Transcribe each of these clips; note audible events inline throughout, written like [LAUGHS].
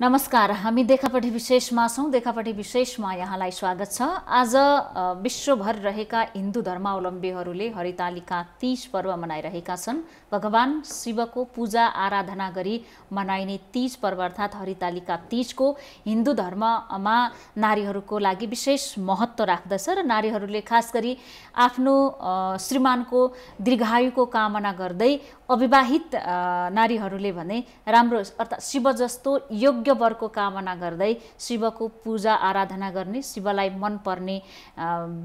नमस्कार हामी देखापट्टि विशेषमा छौँ देखापट्टि विशेषमा यहाँलाई स्वागत छ आज विश्वभर रहेका हिन्दू धर्मावलम्बीहरूले हरितालिका तीज पर्व मनाइरहेका छन् भगवान् शिवको पूजा आराधना गरी मनाइने तीज पर्व अर्थात् हरितालिका तिजको हिन्दू धर्ममा नारीहरूको लागि विशेष महत्त्व राख्दछ र नारीहरूले खास गरी आफ्नो श्रीमानको दीर्घायुको कामना गर्दै अविवाहित नारीहरूले भने राम्रो अर्थात् शिव जस्तो योग्य वरको कामना गर्दै शिवको पूजा आराधना गर्ने शिवलाई मनपर्ने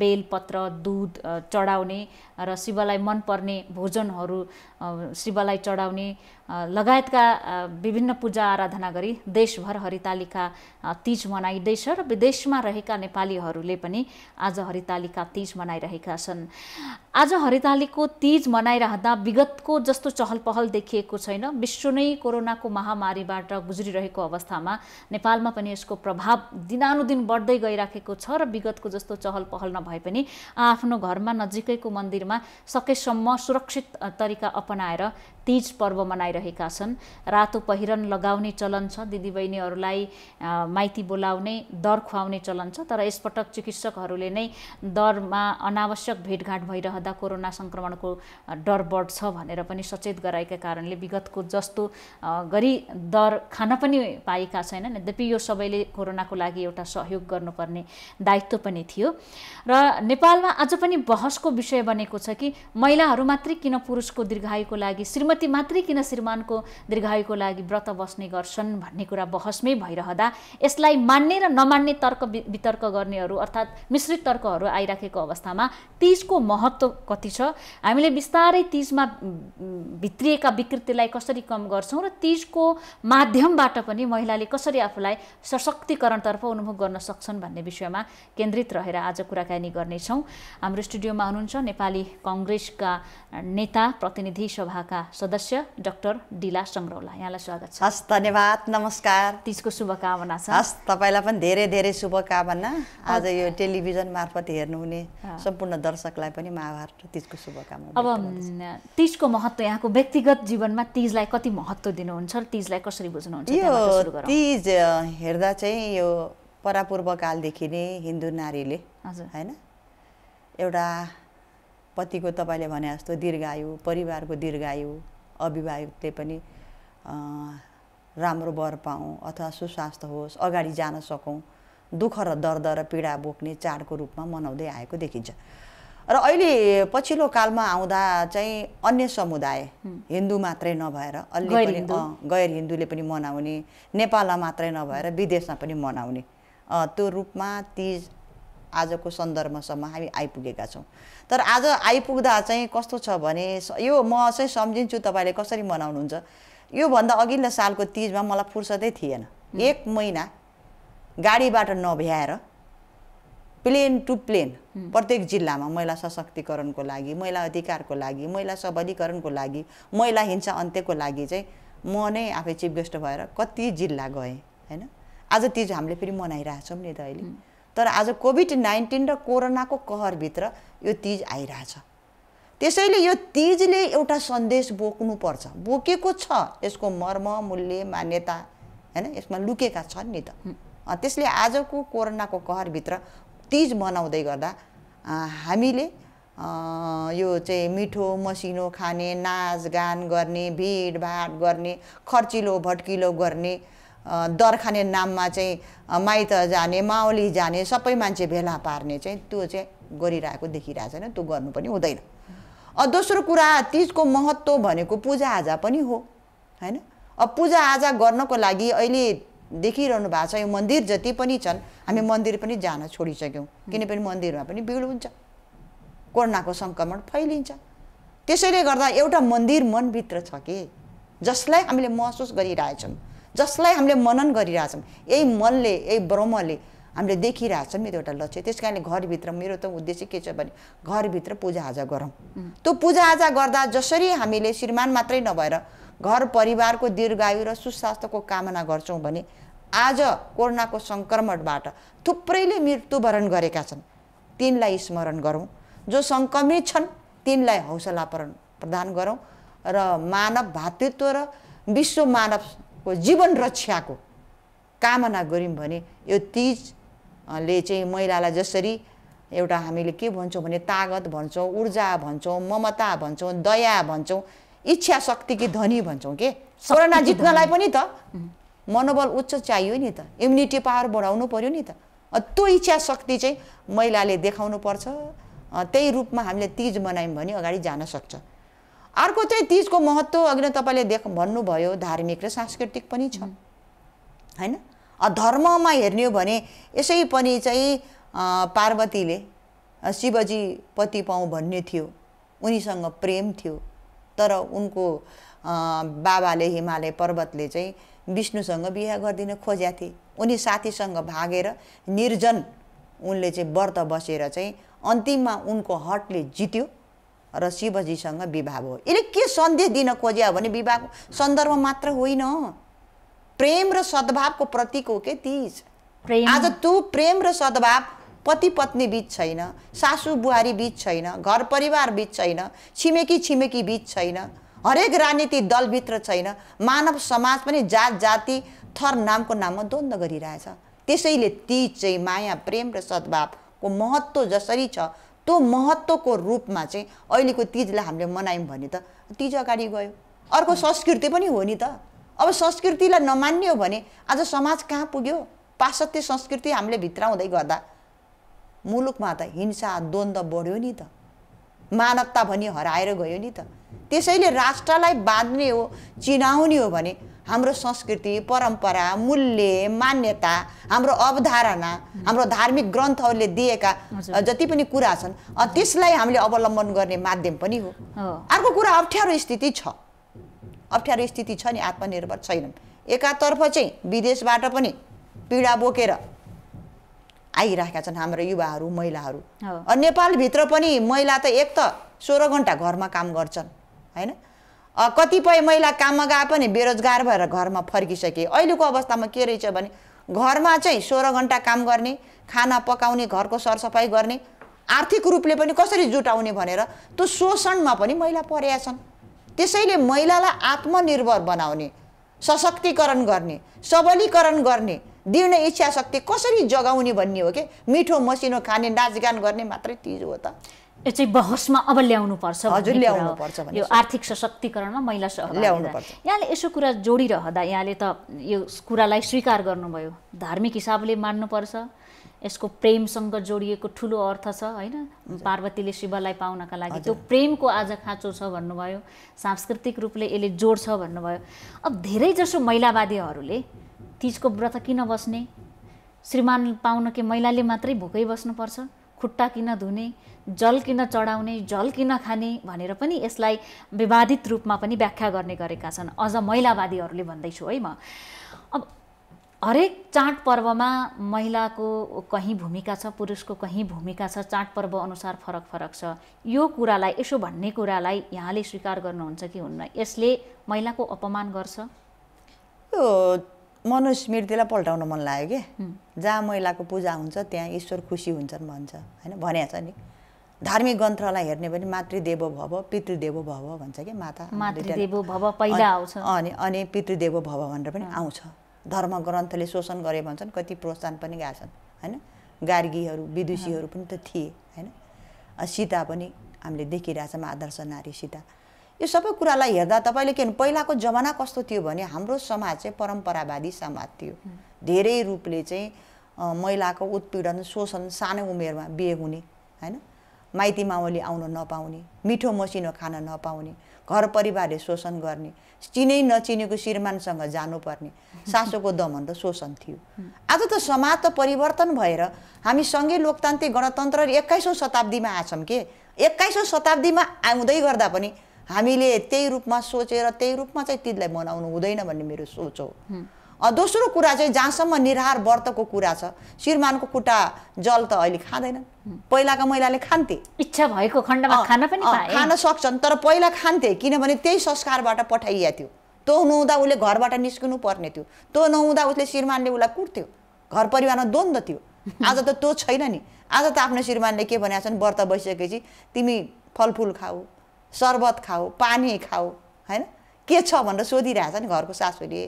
बेलपत्र दुध चढाउने र शिवलाई मनपर्ने भोजनहरू शिवलाई चढाउने लगायतका विभिन्न पूजा आराधना गरी देशभर हरितालिका तिज मनाइँदैछ र विदेशमा रहेका नेपालीहरूले पनि आज हरितालिका तिज मनाइरहेका छन् आज हरितालीको तिज मनाइरहँदा विगतको जस्तो चहल पहल देखिएको छैन विश्व नै कोरोनाको महामारीबाट गुज्रिरहेको अवस्थामा नेपालमा पनि यसको प्रभाव दिनानुदिन बढ्दै गइराखेको छ र विगतको जस्तो चहल पहल नभए पनि आफ्नो घरमा नजिकैको मन्दिरमा सकेसम्म सुरक्षित तरिका अप बनाएर तीज पर्व मनाइरहेका छन् रातो पहिरन लगाउने चलन छ दिदीबहिनीहरूलाई माइती बोलाउने दर खुवाउने चलन छ तर यसपटक चिकित्सकहरूले नै दरमा अनावश्यक भेटघाट भइरहँदा कोरोना सङ्क्रमणको डर बढ्छ भनेर पनि सचेत गराएका कारणले विगतको जस्तो गरी दर खान पनि पाएका छैनन् यद्यपि यो सबैले कोरोनाको लागि एउटा सहयोग गर्नुपर्ने दायित्व पनि थियो र नेपालमा आज पनि बहसको विषय बनेको छ कि महिलाहरू मात्रै किन पुरुषको दीर्घायुको लागि श्रीमती युवती मात्रै किन श्रीमानको दीर्घायुको लागि व्रत बस्ने गर्छन् भन्ने कुरा बहसमै भइरहँदा यसलाई मान्ने र नमान्ने तर्क वितर्क गर्नेहरू अर्थात् मिश्रित तर्कहरू आइराखेको अवस्थामा तिजको महत्त्व कति छ हामीले बिस्तारै तिजमा भित्रिएका विकृतिलाई कसरी कम गर्छौँ र तिजको माध्यमबाट पनि महिलाले कसरी आफूलाई सशक्तिकरणतर्फ उन्मुख गर्न सक्छन् भन्ने विषयमा केन्द्रित रहेर आज कुराकानी गर्नेछौँ हाम्रो स्टुडियोमा हुनुहुन्छ नेपाली कङ्ग्रेसका नेता प्रतिनिधि सभाका सदस्य डाक्टर डिला सङ्ग्रौला यहाँलाई स्वागत छ हस् धन्यवाद नमस्कार तिजको शुभकामना छ हस् तपाईँलाई पनि धेरै धेरै शुभकामना आज यो टेलिभिजन मार्फत हेर्नुहुने सम्पूर्ण दर्शकलाई पनि महाभार तिजको शुभकामना अब तिजको महत्त्व यहाँको व्यक्तिगत जीवनमा तिजलाई कति महत्त्व दिनुहुन्छ तिजलाई कसरी बुझ्नुहुन्छ यो तिज हेर्दा चाहिँ यो परापूर्वकालदेखि नै हिन्दू नारीले होइन एउटा पतिको तपाईँले भने जस्तो दीर्घायु परिवारको दीर्घायु अभिभावकले पनि राम्रो वर पाऊँ अथवा सुस्वास्थ्य होस् अगाडि जान सकौँ दुःख र दर्द र पीडा बोक्ने चाडको रूपमा मनाउँदै आएको देखिन्छ र अहिले पछिल्लो कालमा आउँदा चाहिँ अन्य समुदाय हिन्दू मात्रै नभएर अलि गैर हिन्दूले पनि मनाउने नेपालमा मात्रै नभएर विदेशमा पनि मनाउने त्यो रूपमा तिज आजको सन्दर्भसम्म हामी आइपुगेका छौँ तर आज आइपुग्दा चाहिँ कस्तो छ भने यो म चाहिँ सम्झिन्छु तपाईँले कसरी मनाउनुहुन्छ योभन्दा अघिल्लो सालको तिजमा मलाई फुर्सदै थिएन एक महिना गाडीबाट नभ्याएर प्लेन टु प्लेन प्रत्येक जिल्लामा महिला सशक्तिकरणको लागि महिला अधिकारको लागि महिला सबलीकरणको लागि महिला हिंसा अन्त्यको लागि चाहिँ म नै आफै चिफ गेस्ट भएर कति जिल्ला गएँ होइन आज तिज हामीले फेरि मनाइरहेछौँ नि त अहिले तर आज कोभिड नाइन्टिन र कोरोनाको कहरभित्र यो तिज आइरहेछ त्यसैले यो तिजले एउटा सन्देश बोक्नुपर्छ बोकेको छ यसको मर्म मूल्य मान्यता होइन यसमा लुकेका छन् नि त त्यसले आजको कोरोनाको कहरभित्र तिज मनाउँदै गर्दा हामीले यो चाहिँ मिठो मसिनो खाने नाचगान गर्ने भिडभाड गर्ने खर्चिलो भड्किलो गर्ने दर्खाने खाने नाममा चाहिँ माइत जाने माओली जाने सबै मान्छे भेला पार्ने चाहिँ त्यो चाहिँ गरिरहेको देखिरहेको छैन त्यो गर्नु पनि हुँदैन दोस्रो कुरा तिजको महत्त्व भनेको पूजाआजा पनि हो होइन अब पूजाआजा गर्नको लागि अहिले देखिरहनु भएको छ यो मन्दिर जति पनि छन् हामी मन्दिर पनि जान छोडिसक्यौँ किनभने मन्दिरमा पनि भिड हुन्छ कोरोनाको सङ्क्रमण फैलिन्छ त्यसैले गर्दा एउटा मन्दिर मनभित्र छ कि जसलाई हामीले महसुस गरिरहेछौँ जसलाई हामीले मनन गरिरहेछौँ यही मनले यही ब्रह्मले हामीले देखिरहेछौँ मेरो एउटा लक्ष्य त्यस कारणले घरभित्र मेरो त उद्देश्य के छ भने घरभित्र पूजाआजा गरौँ त्यो पूजाआजा गर्दा जसरी हामीले श्रीमान मात्रै नभएर घर परिवारको दीर्घायु र सुस्वास्थ्यको कामना गर्छौँ भने आज कोरोनाको सङ्क्रमणबाट थुप्रैले मृत्युवरण गरेका छन् तिनलाई स्मरण गरौँ जो सङ्क्रमित छन् तिनलाई हौसला प्रदान गरौँ र मानव भातृत्व र विश्व मानव को जीवन रक्षाको कामना गऱ्यौँ भने यो तिजले चाहिँ महिलालाई जसरी एउटा हामीले के भन्छौँ भने तागत भन्छौँ ऊर्जा भन्छौँ ममता भन्छौँ दया भन्छौँ इच्छा शक्ति कि धनी भन्छौँ के कोरोना जित्नलाई पनि त मनोबल उच्च चाहियो नि त इम्युनिटी पावर बढाउनु पऱ्यो नि त त्यो इच्छा शक्ति चाहिँ महिलाले पर्छ त्यही रूपमा हामीले तिज मनायौँ भने अगाडि जान सक्छ अर्को चाहिँ तिजको महत्त्व अघि नै तपाईँले देख भन्नुभयो धार्मिक र सांस्कृतिक पनि छ होइन धर्ममा हेर्ने हो भने यसै पनि चाहिँ पार्वतीले शिवजी पति पाउँ भन्ने थियो उनीसँग प्रेम थियो तर उनको बाबाले हिमालय पर्वतले चाहिँ विष्णुसँग बिहा गरिदिन खोज्या थिए उनी साथीसँग भागेर निर्जन उनले चाहिँ व्रत बसेर चाहिँ अन्तिममा उनको हटले जित्यो र शिवजीसँग विवाह भयो यसले के सन्देश दिन खोज्यो भने विवाहको सन्दर्भ मात्र होइन प्रेम र सद्भावको प्रतीक हो के तिज आज त प्रेम र सद्भाव पति पत्नी बिच छैन सासु बुहारी बिच छैन घर परिवार बिच छैन छिमेकी छिमेकी बिच छैन हरेक राजनीति दलभित्र छैन मानव समाज पनि जात जाति थर नामको नाममा द्वन्द्व गरिरहेछ त्यसैले ती चाहिँ माया प्रेम र सद्भावको महत्त्व जसरी छ त्यो महत्त्वको रूपमा चाहिँ अहिलेको तिजलाई हामीले मनायौँ भने त तिज अगाडि गयो अर्को संस्कृति पनि हो नि त अब संस्कृतिलाई नमान्ने हो भने आज समाज कहाँ पुग्यो पाश्चात्य संस्कृति हामीले भित्राउँदै गर्दा मुलुकमा त हिंसा द्वन्द्व बढ्यो नि त मानवता भनी हराएर गयो नि त त्यसैले राष्ट्रलाई बाँध्ने हो चिनाउने हो भने हाम्रो संस्कृति परम्परा मूल्य मान्यता हाम्रो अवधारणा हाम्रो धार्मिक ग्रन्थहरूले दिएका जति पनि कुरा छन् त्यसलाई हामीले अवलम्बन गर्ने माध्यम पनि हो अर्को कुरा अप्ठ्यारो स्थिति छ अप्ठ्यारो स्थिति छ नि आत्मनिर्भर छैनन् एकातर्फ चाहिँ विदेशबाट पनि पीडा बोकेर आइरहेका छन् हाम्रो युवाहरू महिलाहरू नेपालभित्र पनि महिला त एक त सोह्र घन्टा घरमा काम गर्छन् होइन कतिपय महिला काममा गए पनि बेरोजगार भएर घरमा फर्किसके अहिलेको अवस्थामा के रहेछ भने घरमा चाहिँ सोह्र घन्टा काम गर्ने खाना पकाउने घरको सरसफाइ गर्ने आर्थिक रूपले पनि कसरी जुटाउने भनेर त्यो शोषणमा पनि महिला परेका छन् त्यसैले महिलालाई आत्मनिर्भर बनाउने सशक्तिकरण गर्ने सबलीकरण गर्ने दीर्ण इच्छा शक्ति कसरी जगाउने भन्ने हो कि मिठो मसिनो खाने नाचगान गर्ने मात्रै चिज हो त यो चाहिँ बहसमा अब ल्याउनुपर्छ हजुर ल्याउनुपर्छ यो आर्थिक सशक्तिकरणमा महिला पर्छ यहाँले यसो कुरा जोडिरहँदा यहाँले त यो कुरालाई स्वीकार गर्नुभयो धार्मिक हिसाबले मान्नुपर्छ यसको प्रेमसँग जोडिएको ठुलो अर्थ छ होइन पार्वतीले शिवलाई पाउनका लागि त्यो प्रेमको आज खाँचो छ भन्नुभयो सांस्कृतिक रूपले यसले जोड्छ भन्नुभयो अब धेरैजसो महिलावादीहरूले तिजको व्रत किन बस्ने श्रीमान पाउन के महिलाले मात्रै भोकै बस्नुपर्छ खुट्टा किन धुने जल किन चढाउने जल किन खाने भनेर पनि यसलाई विवादित रूपमा पनि व्याख्या गर्ने गरेका छन् अझ महिलावादीहरूले भन्दैछु है म अब हरेक चाडपर्वमा महिलाको कहीँ भूमिका छ पुरुषको कहीँ भूमिका छ चाडपर्व अनुसार फरक फरक छ यो कुरालाई यसो भन्ने कुरालाई यहाँले स्वीकार गर्नुहुन्छ कि हुन्न यसले महिलाको अपमान गर्छ यो मनुस्मृतिलाई पल्टाउन मन लाग्यो कि जहाँ महिलाको पूजा हुन्छ त्यहाँ ईश्वर खुसी हुन्छन् भन्छ होइन भनेको नि धार्मिक ग्रन्थलाई हेर्ने भने मातृदेव भव पितृदेव भव भन्छ कि माता मातृदेव भव पहिला आउँछ अनि अनि पितृदेव भव भनेर पनि आउँछ धर्म ग्रन्थले शोषण गरे भन्छन् कति प्रोत्साहन पनि छन् होइन गार्गीहरू विदुषीहरू पनि त थिए होइन सीता पनि हामीले देखिरहेछौँ आदर्श नारी सीता यो सबै कुरालाई हेर्दा तपाईँले के पहिलाको जमाना कस्तो थियो भने हाम्रो समाज चाहिँ परम्परावादी समाज थियो धेरै रूपले चाहिँ महिलाको उत्पीडन शोषण सानो उमेरमा बिहे हुने होइन माइती मामुली आउन नपाउने मिठो मसिनो खान नपाउने घर परिवारले शोषण गर्ने चिनै नचिनेको श्रीमानसँग जानुपर्ने सासोको दमन र शोषण थियो आज त समाज त परिवर्तन भएर हामी सँगै लोकतान्त्रिक गणतन्त्र एक्काइसौँ शताब्दीमा आएछौँ के एक्काइसौँ शताब्दीमा आउँदै गर्दा पनि हामीले त्यही रूपमा सोचेर त्यही रूपमा चाहिँ तिदलाई मनाउनु हुँदैन भन्ने मेरो सोच हो दोस्रो कुरा चाहिँ जहाँसम्म निरहार व्रतको कुरा छ श्रीमानको खुट्टा जल त अहिले खाँदैनन् पहिलाका महिलाले खान्थे इच्छा भएको खण्डमा खान पनि खान सक्छन् तर पहिला खान्थे किनभने त्यही संस्कारबाट पठाइएको थियो तँ नहुँदा उसले घरबाट निस्कनु पर्ने थियो तँ नहुँदा उसले श्रीमानले उसलाई कुट्थ्यो घर परिवारमा द्वन्द्व थियो आज त तँ छैन नि आज त आफ्नो श्रीमानले के भनेका छन् व्रत बसिसकेपछि तिमी फलफुल खाऊ सर्बत खाऊ पानी खाऊ होइन के छ भनेर सोधिरहेछ नि घरको सासूले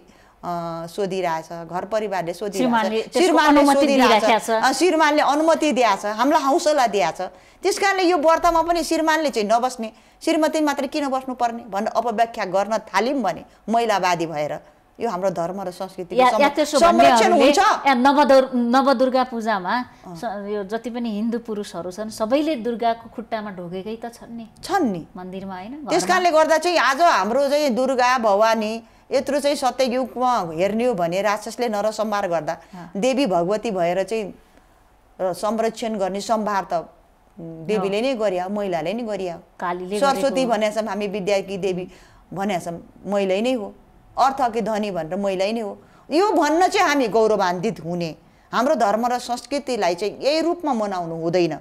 सोधिरहेछ घर परिवारले सोधिरहेछ श्रीमानले सोधिरहेछ श्रीमानले अनुमति दिएछ हामीलाई हौसला दिएछ त्यस कारणले यो व्रतमा पनि श्रीमानले चाहिँ नबस्ने श्रीमती मात्रै किन बस्नुपर्ने भनेर अपव्याख्या गर्न थाल्यौँ भने महिलावादी भएर यो हाम्रो धर्म र संस्कृति नवदुर्गा पूजामा यो जति पनि हिन्दू पुरुषहरू छन् सबैले दुर्गाको खुट्टामा ढोगेकै त छन् नि छन् नि मन्दिरमा होइन त्यस कारणले गर्दा चाहिँ आज हाम्रो चाहिँ दुर्गा भवानी यत्रो चाहिँ सत्ययुगमा हेर्ने हो भने राक्षसले नरसंहार गर्दा देवी भगवती भएर चाहिँ संरक्षण गर्ने सम्भार त देवीले नै गरिया महिलाले नै गरे गरिया सरस्वती भनेछौँ हामी विद्याकी देवी भनेछौँ महिलै नै हो अर्थ कि धनी भनेर महिलै नै हो यो भन्न चाहिँ हामी गौरवान्वित हुने हाम्रो धर्म र संस्कृतिलाई चाहिँ यही रूपमा मनाउनु हुँदैन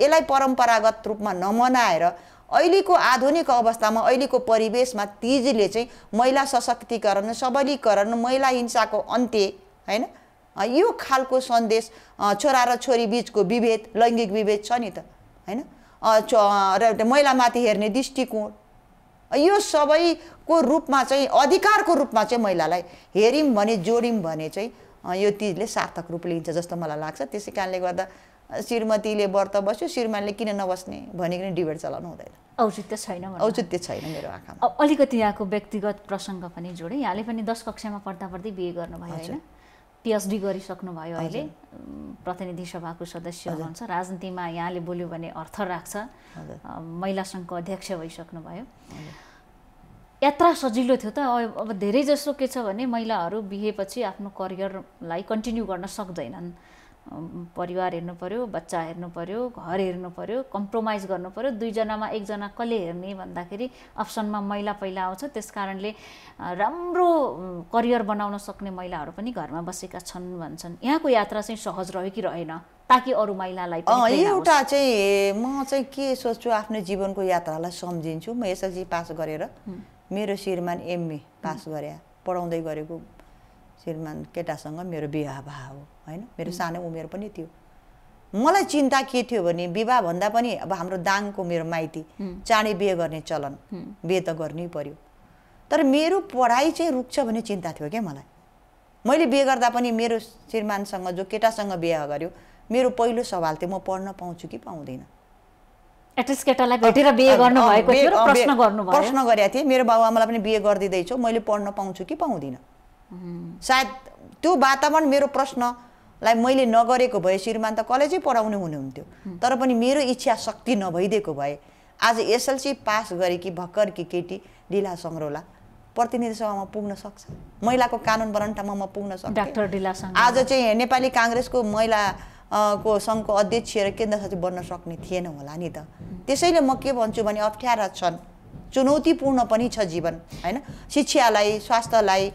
यसलाई परम्परागत रूपमा नमनाएर अहिलेको आधुनिक अवस्थामा अहिलेको परिवेशमा तिजले चाहिँ महिला सशक्तिकरण सबलीकरण महिला हिंसाको अन्त्य होइन यो खालको सन्देश छोरा र छोरी बिचको विभेद लैङ्गिक विभेद छ नि त होइन र महिलामाथि हेर्ने दृष्टिकोण यो सबैको रूपमा चाहिँ अधिकारको रूपमा चाहिँ महिलालाई हेऱ्यौँ भने जोड्यौँ भने चाहिँ यो तिजले सार्थक रूप लिन्छ जस्तो मलाई लाग्छ त्यसै कारणले गर्दा श्रीमतीले व्रत बस्यो श्रीमानले किन नबस्ने भनिकन डिबेट चलाउनु हुँदैन औचित्य छैन औचित्य छैन मेरो आँखामा अलिकति यहाँको व्यक्तिगत प्रसङ्ग पनि जोडेँ यहाँले पनि दस कक्षामा पढ्दा पढ्दै बिहे गर्नुभयो होइन पिएचडी गरिसक्नुभयो अहिले प्रतिनिधि सभाको सदस्य हुनुहुन्छ राजनीतिमा यहाँले बोल्यो भने अर्थ राख्छ महिला सङ्घको अध्यक्ष भइसक्नुभयो यात्रा सजिलो थियो त अब धेरै जसो के छ भने महिलाहरू बिहेपछि आफ्नो करियरलाई कन्टिन्यू गर्न सक्दैनन् परिवार हेर्नु पर्यो बच्चा हेर्नु पर्यो घर हेर्नु पर्यो कम्प्रोमाइज गर्नु पऱ्यो दुईजनामा एकजना कसले हेर्ने भन्दाखेरि अप्सनमा महिला पहिला आउँछ त्यस कारणले राम्रो करियर बनाउन सक्ने महिलाहरू पनि घरमा बसेका छन् भन्छन् यहाँको यात्रा चाहिँ सहज रह्यो कि रहेन ताकि अरू महिलालाई एउटा चाहिँ म चाहिँ के सोच्छु आफ्नो जीवनको यात्रालाई सम्झिन्छु म एसएलसी पास गरेर मेरो श्रीमान एमए पास गरे पढाउँदै गरेको श्रीमान केटासँग मेरो विवाह भा हो होइन मेरो सानो उमेर पनि थियो मलाई चिन्ता के थियो भने विवाह भन्दा पनि अब हाम्रो दाङको मेरो माइती चाँडै बिहे गर्ने चलन बिहे त गर्नै पर्यो तर मेरो पढाइ चाहिँ रुख्छ भन्ने चिन्ता थियो क्या मलाई मैले बिहे गर्दा पनि मेरो श्रीमानसँग जो केटासँग बिहा गर्यो मेरो पहिलो सवाल थियो म पढ्न पाउँछु कि पाउँदिनँ प्रश्न गरेको थिएँ मेरो बाबुआमालाई पनि बिहे गरिदिँदैछु मैले पढ्न पाउँछु कि पाउँदिनँ सायद त्यो वातावरण मेरो प्रश्नलाई मैले नगरेको भए श्रीमान त कलेजै पढाउने हुनुहुन्थ्यो तर पनि मेरो इच्छा शक्ति नभइदिएको भए आज एसएलसी पास गरेकी भर्खर कि केटी ढिला सङ्ग्रौला प्रतिनिधि सभामा पुग्न सक्छ महिलाको कानुन बनन्टामा म पुग्न सक्छु डाक्टर आज चाहिँ नेपाली काङ्ग्रेसको महिला को सङ्घको अध्यक्ष र केन्द्र सचिव बन्न सक्ने थिएन होला नि त त्यसैले म के भन्छु भने अप्ठ्यारा छन् चुनौतीपूर्ण पनि छ जीवन होइन शिक्षालाई स्वास्थ्यलाई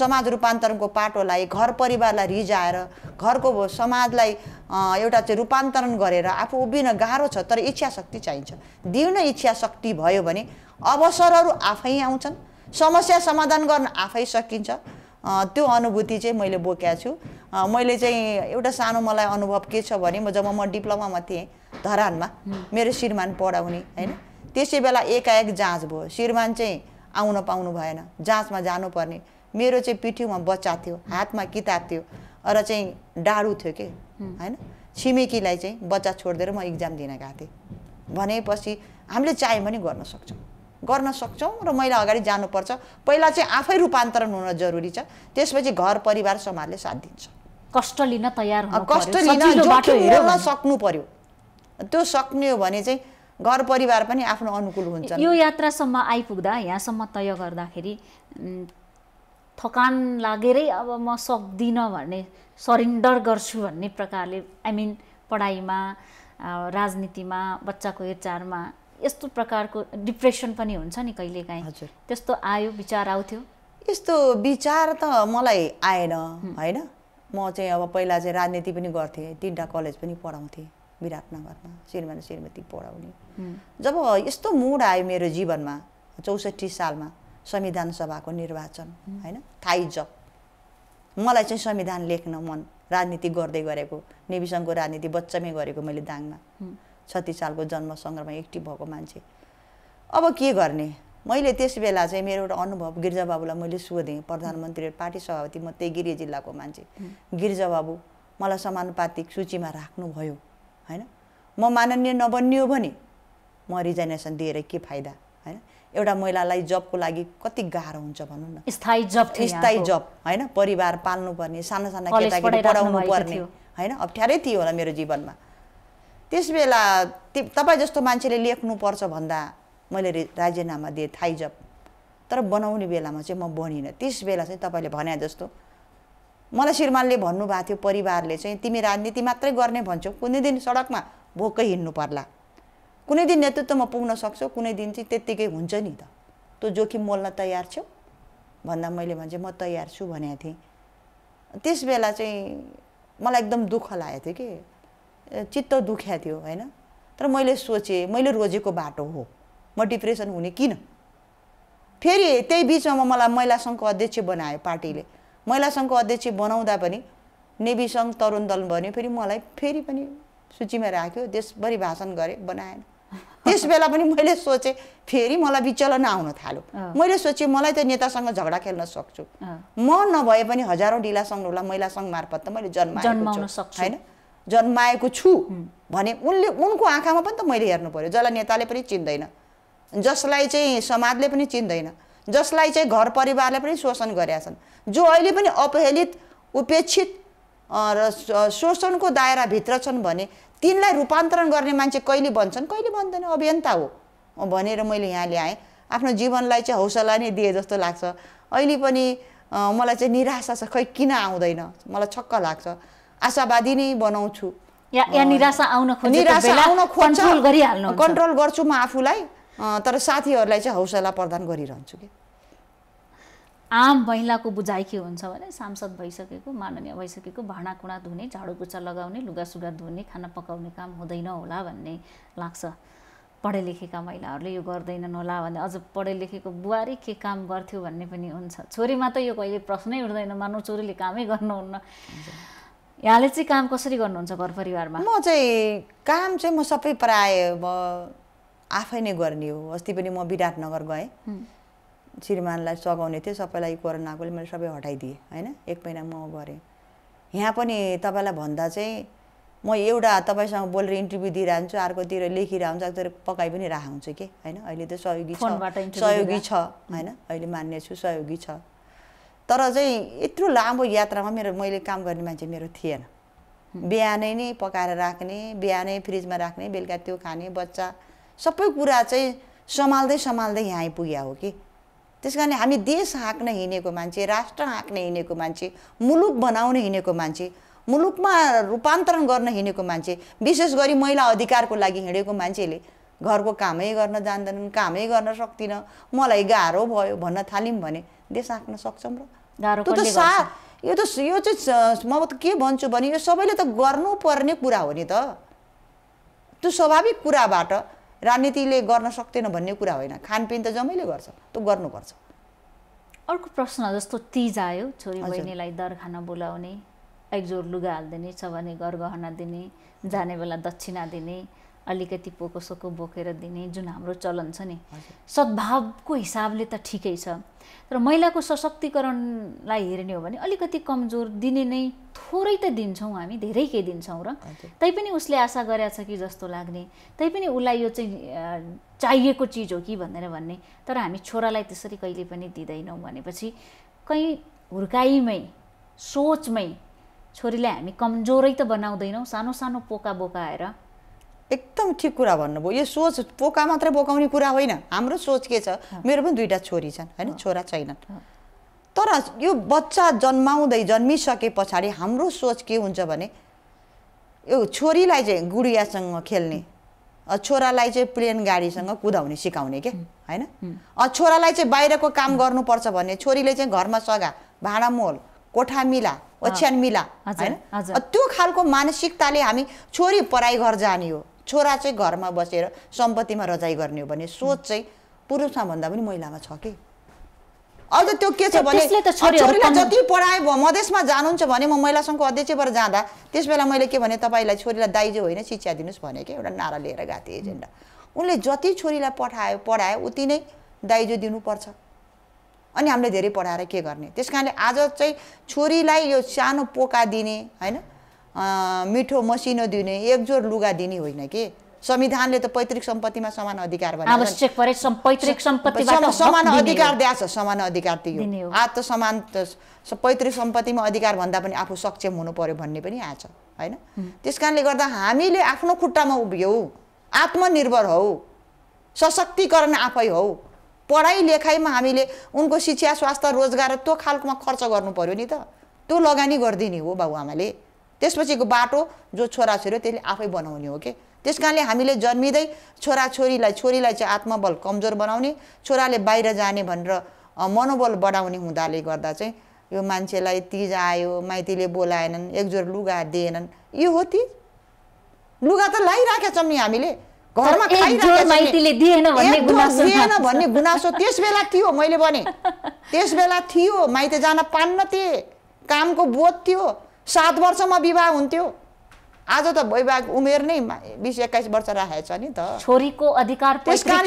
समाज रूपान्तरणको पाटोलाई घर परिवारलाई रिजाएर घरको समाजलाई एउटा चाहिँ रूपान्तरण गरेर आफू उभिन गाह्रो छ तर इच्छा शक्ति चाहिन्छ दिउन इच्छा शक्ति भयो भने अवसरहरू आफै आउँछन् समस्या समाधान गर्न आफै सकिन्छ त्यो अनुभूति चाहिँ मैले बोकेको छु मैले चाहिँ एउटा सानो मलाई अनुभव के छ भने म जब म डिप्लोमामा थिएँ धरानमा मेरो श्रीमान पढाउने होइन त्यसै बेला एकाएक जाँच भयो श्रीमान चाहिँ आउन पाउनु भएन जाँचमा जानुपर्ने मेरो चाहिँ पिठीमा बच्चा थियो हातमा किताब थियो र चाहिँ डाडु थियो कि होइन छिमेकीलाई चाहिँ बच्चा छोडिदिएर म इक्जाम दिन गएको थिएँ भनेपछि हामीले चाहे पनि गर्न सक्छौँ गर्न सक्छौँ र मैले अगाडि जानुपर्छ पहिला चाहिँ आफै रूपान्तरण हुन जरुरी छ त्यसपछि घर परिवार समाजले साथ दिन्छ कष्ट लिन तयार कष्ट लिन सक्नु पर्यो त्यो सक्ने हो भने चाहिँ घर परिवार पनि आफ्नो अनुकूल हुन्छ यो यात्रासम्म आइपुग्दा यहाँसम्म तय गर्दाखेरि थकान लागेरै अब म सक्दिनँ भन्ने सरेन्डर गर्छु भन्ने प्रकारले आई मिन पढाइमा राजनीतिमा बच्चाको हेरचाहमा यस्तो प्रकारको डिप्रेसन पनि हुन्छ नि कहिलेकाहीँ हजुर त्यस्तो आयो विचार आउँथ्यो यस्तो विचार त मलाई आएन होइन म चाहिँ अब पहिला चाहिँ राजनीति पनि गर्थेँ तिनवटा कलेज पनि पढाउँथेँ विराटनगरमा श्रीमान श्रीमती पढाउने जब यस्तो मुड आयो मेरो जीवनमा चौसठी सालमा संविधान सभाको निर्वाचन होइन थाई जब मलाई चाहिँ संविधान लेख्न मन राजनीति गर्दै गरेको नेविसङ्घको राजनीति बच्चामै गरेको मैले दाङमा छत्तिस सालको जन्म सङ्ग्रहमा एक्टिभ भएको मान्छे अब के गर्ने मैले त्यस बेला चाहिँ मेरो एउटा अनुभव गिर्जाबाबुलाई मैले सोधेँ प्रधानमन्त्री पार्टी सभापति म त्यही गिरिया जिल्लाको मान्छे गिर्जाबाबु मलाई समानुपातिक सूचीमा राख्नुभयो होइन म माननीय हो भने म रिजाइनेसन दिएर के फाइदा होइन एउटा महिलालाई जबको लागि कति गाह्रो हुन्छ भनौँ न स्थायी जब स्थायी जब होइन परिवार पाल्नुपर्ने सानो साना केटाकेटी पढाउनु पर्ने होइन अप्ठ्यारै थियो होला मेरो जीवनमा त्यस बेला तपाईँ जस्तो मान्छेले लेख्नुपर्छ भन्दा मैले राजीनामा दिएँ थाइजब तर बनाउने बेलामा चाहिँ म बनिनँ त्यस बेला चाहिँ तपाईँले भने जस्तो मलाई श्रीमानले भन्नुभएको थियो परिवारले चाहिँ तिमी राजनीति मात्रै गर्ने भन्छौ कुनै दिन सडकमा भोकै हिँड्नु पर्ला कुनै दिन नेतृत्वमा पुग्न सक्छौ कुनै दिन चाहिँ त्यत्तिकै हुन्छ नि त त्यो जोखिम मोल्न तयार छौ भन्दा मैले भन्छ म तयार छु भनेको थिएँ त्यस बेला चाहिँ मलाई एकदम दुःख लागेको थियो कि चित्त दुख्या थियो होइन तर मैले सोचेँ मैले रोजेको बाटो हो म डिप्रेसन हुने किन फेरि त्यही बिचमा मलाई महिला सङ्घको अध्यक्ष बनायो पार्टीले महिला सङ्घको अध्यक्ष बनाउँदा पनि नेभी सङ्घ तरुण दल भन्यो फेरि मलाई फेरि पनि सूचीमा राख्यो देशभरि भाषण गरेँ बनाएन [LAUGHS] त्यस बेला पनि मैले सोचेँ फेरि मलाई विचलन आउन थाल्यो मैले सोचेँ मलाई त नेतासँग झगडा खेल्न सक्छु म नभए पनि हजारौँ ढिला सङ्घहरूलाई महिला सङ्घ मार्फत त मैले जन्माउन छु होइन जन्माएको छु भने उनले उनको आँखामा पनि त मैले हेर्नु पऱ्यो जसलाई नेताले पनि चिन्दैन जसलाई चाहिँ समाजले पनि चिन्दैन जसलाई चाहिँ घर परिवारले पनि शोषण गरेका छन् जो अहिले पनि अपहेलित उपेक्षित र शोषणको दायराभित्र छन् भने तिनलाई रूपान्तरण गर्ने मान्छे कहिले बन्छन् कहिले बन्दैन अभियन्ता हो भनेर मैले यहाँ ल्याएँ आफ्नो जीवनलाई चाहिँ हौसला नै दिएँ जस्तो लाग्छ अहिले पनि मलाई चाहिँ निराशा छ खै किन आउँदैन मलाई छक्क लाग्छ आशावादी नै बनाउँछु या निराशा आउन निराशा आउन खोज्छ कन्ट्रोल गर्छु म आफूलाई तर साथीहरूलाई चाहिँ हौसला प्रदान गरिरहन्छु कि आम महिलाको बुझाइ के हुन्छ भने सांसद भइसकेको माननीय भइसकेको भाँडाकुँडा धुने झाडुकुच्चा लगाउने लुगासुगा धुने खाना पकाउने काम हुँदैन होला भन्ने लाग्छ पढे लेखेका महिलाहरूले यो गर्दैनन् होला भने अझ पढे लेखेको बुहारी के काम गर्थ्यो भन्ने पनि हुन्छ छोरीमा त यो कहिले प्रश्नै उठ्दैन मानौ छोरीले कामै गर्नुहुन्न यहाँले चाहिँ काम कसरी गर्नुहुन्छ घर परिवारमा म चाहिँ काम चाहिँ म सबै प्राय अब आफै नै गर्ने हो अस्ति पनि म विराटनगर गएँ श्रीमानलाई सघाउने थिएँ सबैलाई कोरोनाकोले मैले सबै हटाइदिएँ होइन एक महिना म गरेँ यहाँ पनि तपाईँलाई भन्दा चाहिँ म एउटा तपाईँसँग बोलेर इन्टरभ्यू दिइरहन्छु अर्कोतिर लेखिरहन्छु अर्कोतिर पकाइ पनि हुन्छ कि होइन अहिले त सहयोगी छ सहयोगी छ होइन अहिले मान्ने छु सहयोगी छ तर चाहिँ यत्रो लामो यात्रामा मेरो मैले काम गर्ने मान्छे मेरो थिएन बिहानै नै पकाएर राख्ने बिहानै फ्रिजमा राख्ने बेलुका त्यो खाने बच्चा सबै कुरा चाहिँ सम्हाल्दै सम्हाल्दै यहाँ आइपुग्या हो कि त्यस कारण हामी देश हाँक्न हिँडेको मान्छे राष्ट्र हाँक्न हिँडेको मान्छे मुलुक बनाउन हिँडेको मान्छे मुलुकमा रूपान्तरण गर्न हिँडेको मान्छे विशेष गरी महिला अधिकारको लागि हिँडेको मान्छेले घरको कामै गर्न जान्दैनन् कामै गर्न सक्दिनँ मलाई गाह्रो भयो भन्न थाल्यौँ भने देश हाँक्न सक्छौँ र त्यो त सा यो त यो चाहिँ म त के भन्छु भने यो सबैले त गर्नुपर्ने कुरा हो नि त त्यो स्वाभाविक कुराबाट राजनीतिले गर्न सक्दैन भन्ने कुरा होइन खानपिन त जम्मैले गर्छ त्यो गर्नुपर्छ अर्को प्रश्न जस्तो तिज आयो छोरी बहिनीलाई दरखाना बोलाउने एकजोर लुगा हालिदिने छ भने गरगहना दिने जाने बेला दक्षिणा दिने अलिकति पोकोसोको बोकेर दिने जुन हाम्रो चलन छ नि सद्भावको हिसाबले त ठिकै छ तर महिलाको सशक्तिकरणलाई हेर्ने हो भने अलिकति कमजोर दिने नै थोरै त दिन्छौँ हामी धेरै केही दिन्छौँ र तैपनि उसले आशा गरेछ कि जस्तो लाग्ने तैपनि उसलाई यो चाहिँ चाहिएको चिज हो कि भनेर भन्ने तर हामी छोरालाई त्यसरी कहिले पनि दिँदैनौँ भनेपछि कहीँ हुर्काइमै सोचमै छोरीलाई हामी कमजोरै त बनाउँदैनौँ सानो सानो पोका बोकाएर एकदम ठिक कुरा भन्नुभयो यो सोच पोका मात्रै बोकाउने कुरा होइन हाम्रो सोच के छ मेरो पनि दुइटा छोरी छन् होइन छोरा छैनन् तर यो बच्चा जन्माउँदै जन्मिसके पछाडि हाम्रो सोच के हुन्छ भने यो छोरीलाई चाहिँ गुडियासँग खेल्ने छोरालाई चाहिँ प्लेन गाडीसँग कुदाउने सिकाउने के होइन छोरालाई चाहिँ बाहिरको काम गर्नुपर्छ भने छोरीले चाहिँ घरमा सघा भाँडा मोल कोठा मिला ओछ्यान मिला होइन त्यो खालको मानसिकताले हामी छोरी पराई घर जाने हो छोरा चाहिँ घरमा बसेर सम्पत्तिमा रजाइ गर्ने हो भने सोच चाहिँ पुरुषमा भन्दा पनि महिलामा छ कि त त्यो के छ भने छोरीलाई जति पढायो मधेसमा जानुहुन्छ भने म महिला सङ्घको अध्यक्षबाट जाँदा त्यसबेला मैले के भने तपाईँलाई छोरीलाई दाइजो होइन शिक्षा दिनुहोस् भने कि एउटा नारा लिएर गएको थिएँ एजेन्डा उनले जति छोरीलाई पठायो पढायो उति नै दाइजो दिनुपर्छ अनि हामीले धेरै पढाएर के गर्ने त्यस कारणले आज चाहिँ छोरीलाई यो सानो पोका दिने होइन मिठो मसिनो दिने एकजोर लुगा दिने होइन कि संविधानले त पैतृक सम्पत्तिमा समान अधिकार आवश्यक परे सम्पत्तिबाट समान अधिकार दिएको छ समान अधिकार यो आज त समान पैतृक सम्पत्तिमा अधिकार भन्दा पनि आफू सक्षम हुनु पर्यो भन्ने पनि आएछ होइन त्यस कारणले गर्दा हामीले आफ्नो खुट्टामा उभियौ आत्मनिर्भर हौ सशक्तिकरण आफै हौ पढाइ लेखाइमा हामीले उनको शिक्षा स्वास्थ्य रोजगार त्यो खालकोमा खर्च गर्नु पर्यो नि त त्यो लगानी गरिदिने हो बाबुआमाले त्यसपछिको बाटो जो छोराछोरी हो त्यसले आफै बनाउने हो कि त्यस कारणले हामीले जन्मिँदै छोराछोरीलाई छोरीलाई चाहिँ आत्मबल कमजोर बनाउने छोराले बाहिर जाने भनेर मनोबल बढाउने हुँदाले गर्दा चाहिँ यो मान्छेलाई तिज आयो माइतीले बोलाएनन् एकजोर लुगा दिएनन् यो हो तिज लुगा त लगाइराखेका छौँ नि हामीले घरमा दिएन भन्ने गुनासो त्यस बेला थियो मैले भने त्यस बेला थियो माइती जान पान्न थिए कामको बोध थियो सात वर्षमा विवाह हुन्थ्यो आज त वैवाहिक उमेर नै बिस एक्काइस वर्ष राखेको छ नि त छोरीको अधिकार पैतृक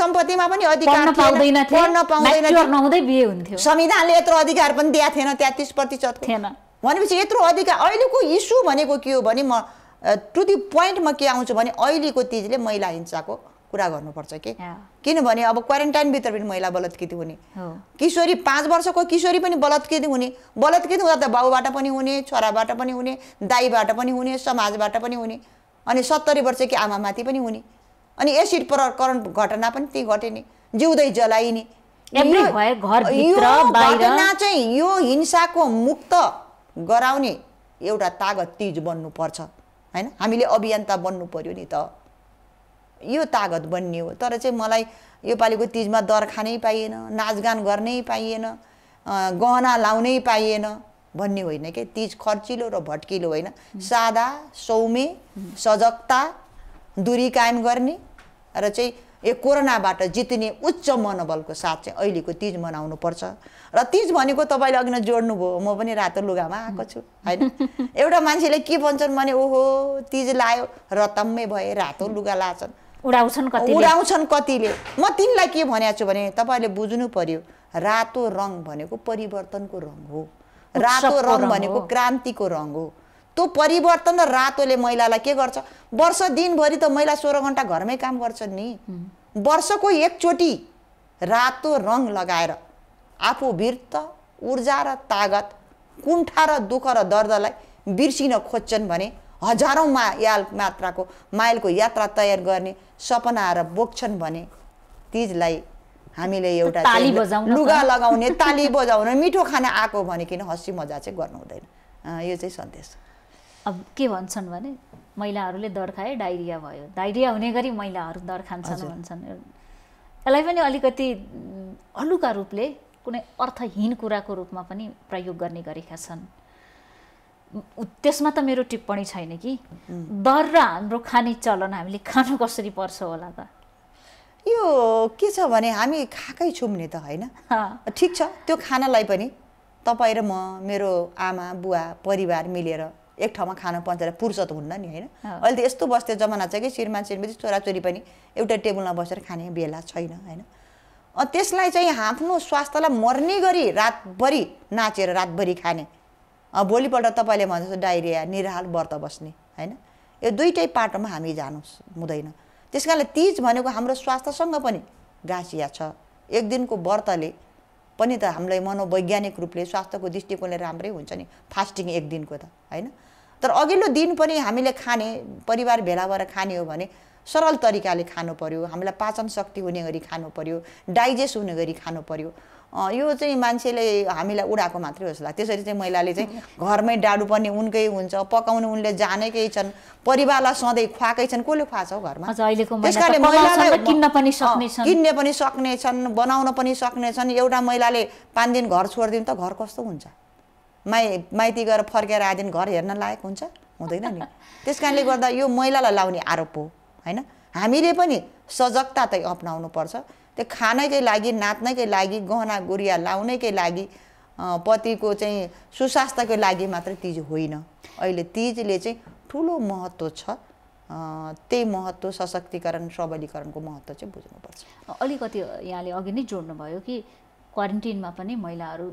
सम्पत्तिमा पनि अधिकार पढ्न पाउँदैन संविधानले यत्रो अधिकार पनि दिएको थिएन तेत्तिस प्रतिशत थिएन भनेपछि यत्रो अधिकार अहिलेको इस्यु भनेको के हो भने म टु दि पोइन्ट म के आउँछु भने अहिलेको तिजले महिला हिंसाको कुरा गर्नुपर्छ कि किनभने अब क्वारेन्टाइनभित्र पनि महिला बलात्कृति हुने किशोरी पाँच वर्षको किशोरी पनि बलात्कृति हुने बलात्कृति हुँदा त बाउबाट पनि हुने छोराबाट पनि हुने दाईबाट पनि हुने समाजबाट पनि हुने अनि सत्तरी वर्ष कि आमामाथि पनि हुने अनि एसिड प्रकरण घटना पनि त्यही घटिने जिउँदै जलाइने घटना चाहिँ यो हिंसाको मुक्त गराउने एउटा तागत तिज बन्नुपर्छ होइन हामीले अभियन्ता बन्नु पर्यो नि त यो तागत बन्ने हो तर चाहिँ मलाई योपालिको तिजमा दर खानै पाइएन नाचगान गर्नै पाइएन गहना लाउनै पाइएन भन्ने होइन क्या तिज खर्चिलो र भट्किलो होइन सादा सौम्य सजगता दुरी कायम गर्ने र चाहिँ यो कोरोनाबाट जित्ने उच्च मनोबलको साथ चाहिँ अहिलेको तिज मनाउनुपर्छ र तिज भनेको तपाईँले अघि नै जोड्नुभयो म पनि रातो लुगामा आएको छु होइन [LAUGHS] एउटा मान्छेले के भन्छन् भने ओहो तिज लायो रतम्मै भए रातो लुगा लाछन् उडाउँछन् कति उडाउँछन् कतिले म तिनलाई के भनेको छु भने तपाईँले बुझ्नु पर्यो रातो रङ भनेको परिवर्तनको रङ हो रातो रङ भनेको क्रान्तिको रङ हो त्यो परिवर्तन र रातोले महिलालाई के गर्छ वर्ष दिनभरि त महिला सोह्र घन्टा घरमै काम गर्छन् नि वर्षको एकचोटि रातो रङ लगाएर आफू वीरत ऊर्जा र तागत कुण्ठा र दुःख र दर्दलाई बिर्सिन खोज्छन् भने हजारौँ मा याल मात्राको माइलको यात्रा तयार गर्ने सपना आएर बोक्छन् भने तिजलाई हामीले एउटा लुगा लगाउने [LAUGHS] ताली बजाउने मिठो खाना आएको किन हँसी मजा चाहिँ गर्नु हुँदैन यो चाहिँ सन्देश अब के भन्छन् भने महिलाहरूले दर डाइरिया भयो डाइरिया हुने गरी महिलाहरू दर खान्छन् भन्छन् यसलाई पनि अलिकति हलुका रूपले कुनै अर्थहीन कुराको रूपमा पनि प्रयोग गर्ने गरेका छन् त्यसमा त मेरो टिप्पणी छैन कि दर र हाम्रो खाने चलन हामीले खानु कसरी पर्छ होला त यो के छ भने हामी खाएकै छौँ नि त होइन ठिक छ त्यो खानालाई पनि तपाईँ र म मेरो आमा बुवा परिवार मिलेर एक ठाउँमा खान पन्चेर फुर्सद हुन्न नि होइन अहिले त यस्तो बस्थ्यो जमाना छ कि श्रीमान श्रीमती छोराछोरी पनि एउटा टेबलमा बसेर खाने बेला छैन होइन त्यसलाई चाहिँ आफ्नो स्वास्थ्यलाई मर्ने गरी रातभरि नाचेर रातभरि खाने भोलिपल्ट तपाईँले भने जस्तो डाइरिया निराल व्रत बस्ने होइन यो दुइटै पाटोमा हामी जानु हुँदैन त्यस कारणले तिज भनेको हाम्रो स्वास्थ्यसँग पनि गाँसिया छ एक दिनको व्रतले पनि त हामीलाई मनोवैज्ञानिक रूपले स्वास्थ्यको दृष्टिकोणले राम्रै हुन्छ नि फास्टिङ एक दिनको त होइन तर अघिल्लो दिन पनि हामीले खाने परिवार भेला भएर खाने हो भने सरल तरिकाले खानु पऱ्यो हामीलाई पाचन शक्ति हुने गरी खानु पऱ्यो डाइजेस्ट हुने गरी खानु पऱ्यो यो चाहिँ मान्छेले हामीलाई उडाएको मात्रै होस् होला त्यसरी चाहिँ महिलाले चाहिँ घरमै डाडु पनि उनकै हुन्छ पकाउनु उनले जानेकै छन् परिवारलाई सधैँ खुवाकै छन् कसले खुवाछ छ घरमा त्यस कारणले किन्न पनि सक्ने किन्ने पनि सक्ने छन् बनाउन पनि सक्ने छन् एउटा महिलाले पाँच दिन घर छोडिदिनु त घर कस्तो हुन्छ माइ माइती गएर फर्केर आएदेखि घर हेर्न लायक हुन्छ हुँदैन नि त्यस कारणले गर्दा यो महिलालाई लाउने आरोप हो होइन हामीले पनि सजगता त चाहिँ पर्छ त्यो खानैकै लागि नाच्नैकै लागि गहना गुरिया लाउनैकै लागि पतिको चाहिँ सुस्वास्थ्यको लागि मात्र तिज होइन अहिले तिजले चाहिँ ठुलो महत्त्व छ त्यही महत्त्व सशक्तिकरण सबलीकरणको महत्त्व चाहिँ बुझ्नुपर्छ अलिकति यहाँले अघि नै जोड्नुभयो कि क्वारेन्टिनमा पनि महिलाहरू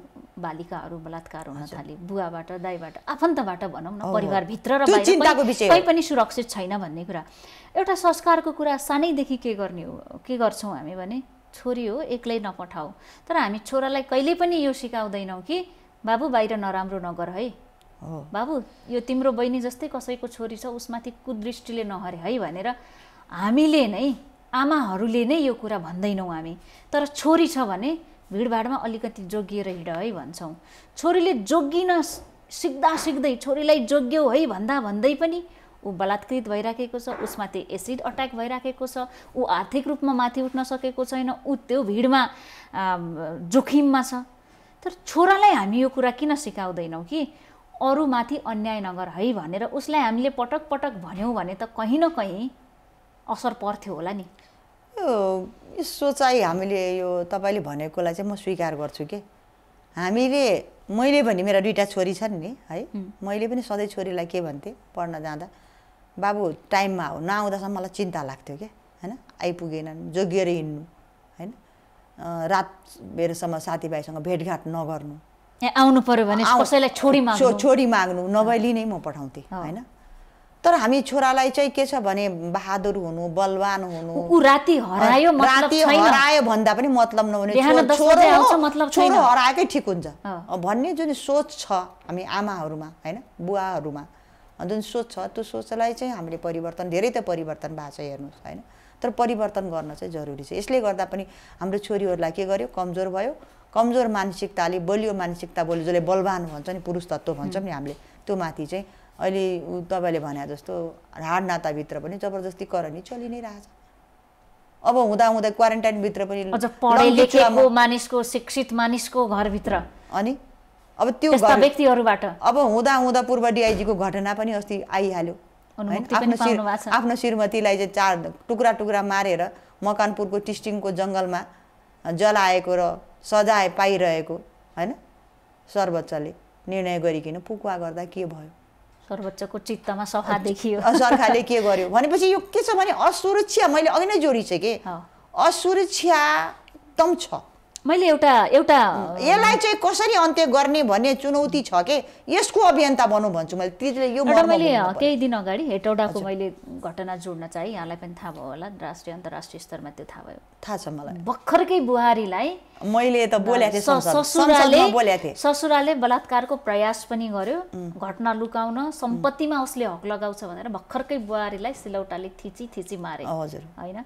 बालिकाहरू बलात्कार हुन थाले बुवाबाट दाईबाट आफन्तबाट भनौँ न परिवारभित्र र कोही पनि सुरक्षित छैन भन्ने कुरा एउटा संस्कारको कुरा सानैदेखि के गर्ने हो के गर्छौँ हामी भने छोरी हो एक्लै नपठाऊ तर हामी छोरालाई कहिले पनि यो सिकाउँदैनौँ कि बाबु बाहिर नराम्रो नगर है बाबु यो तिम्रो बहिनी जस्तै कसैको छोरी छ उसमाथि कुदृष्टिले नहरे है भनेर हामीले नै आमाहरूले नै यो कुरा भन्दैनौँ हामी तर छोरी छ भने भिडभाडमा अलिकति जोगिएर हिँड है भन्छौँ छोरीले जोगिन सिक्दा सिक्दै छोरीलाई जोग्यौ है भन्दा भन्दै पनि ऊ बलात्कृत भइराखेको छ उसमाथि एसिड अट्याक भइराखेको छ ऊ आर्थिक रूपमा माथि उठ्न सकेको छैन ऊ त्यो भिडमा जोखिममा छ तर छोरालाई हामी यो कुरा किन सिकाउँदैनौँ कि अरूमाथि अन्याय नगर है भनेर उसलाई हामीले पटक पटक भन्यौँ भने त कहीँ न कहीँ असर पर्थ्यो होला नि यो सोचाइ हामीले यो तपाईँले भनेकोलाई चाहिँ म स्वीकार गर्छु कि हामीले मैले भने मेरो दुइटा छोरी छन् नि है मैले पनि सधैँ छोरीलाई के भन्थेँ पढ्न जाँदा बाबु टाइममा आऊ नआउँदासम्म मलाई चिन्ता लाग्थ्यो क्या होइन आइपुगेनन् जोगिएर हिँड्नु होइन रात बेरसम्म साथीभाइसँग भेटघाट नगर्नु आउनु पऱ्यो भने छोरी माग्नु नभए लिनै म पठाउँथेँ होइन तर हामी छोरालाई चाहिँ के छ भने बहादुर हुनु बलवान हुनु राति हरायो राति हरायो भन्दा पनि मतलब नहुने छैन छोरो हराएकै ठिक हुन्छ भन्ने जुन सोच छ हामी आमाहरूमा होइन बुवाहरूमा जुन सोच छ त्यो सोचलाई चाहिँ हामीले परिवर्तन धेरै त परिवर्तन भएको छ हेर्नुहोस् होइन तर परिवर्तन गर्न चाहिँ जरुरी छ यसले गर्दा पनि हाम्रो छोरीहरूलाई के गर्यो कमजोर भयो कमजोर मानसिकताले बलियो मानसिकता बोल्यो जसले बलवान भन्छ नि पुरुष तत्त्व भन्छौँ नि हामीले त्यो माथि चाहिँ अहिले तपाईँले भने जस्तो हाड नाताभित्र पनि जबरजस्ती करनी चलि नै रहेछ अब हुँदा हुँदै क्वारेन्टाइनभित्र पनि मानिसको शिक्षित मानिसको घरभित्र अनि अब त्यो व्यक्तिहरूबाट अब हुँदा हुँदा पूर्व डिआइजीको घटना पनि अस्ति आइहाल्यो आफ्नो आफ्नो श्रीमतीलाई चाहिँ चार टुक्रा टुक्रा मारेर मकनपुरको टिस्टिङको जङ्गलमा जलाएको र सजाय पाइरहेको होइन सर्वोच्चले निर्णय गरिकन पुकुवा गर्दा के भयो सर्वोच्चको चित्तमा सफा देखियो सरकारले के गर्यो [LAUGHS] भनेपछि यो के छ भने असुरक्षा मैले अघि नै जोडिसकेँ असुरक्षा एकदम छ मैले एउटा एउटा यसलाई चाहिँ कसरी अन्त्य गर्ने भन्ने चुनौती छ कि यसको अभियन्ता भनौँ भन्छु मैले त्यसले यो मैले केही दिन अगाडि हेटौडाको मैले घटना जोड्न चाहेँ यहाँलाई पनि थाहा भयो होला राष्ट्रिय अन्तर्राष्ट्रिय स्तरमा त्यो थाहा भयो थाहा छ मलाई भर्खरकै बुहारीलाई मैले त बोलेको थिएँ ससुराले बलात्कारको प्रयास पनि गर्यो घटना लुकाउन सम्पत्तिमा उसले हक लगाउँछ भनेर भर्खरकै बुहारीलाई सिलौटाले थिची थिची मारे हजुर होइन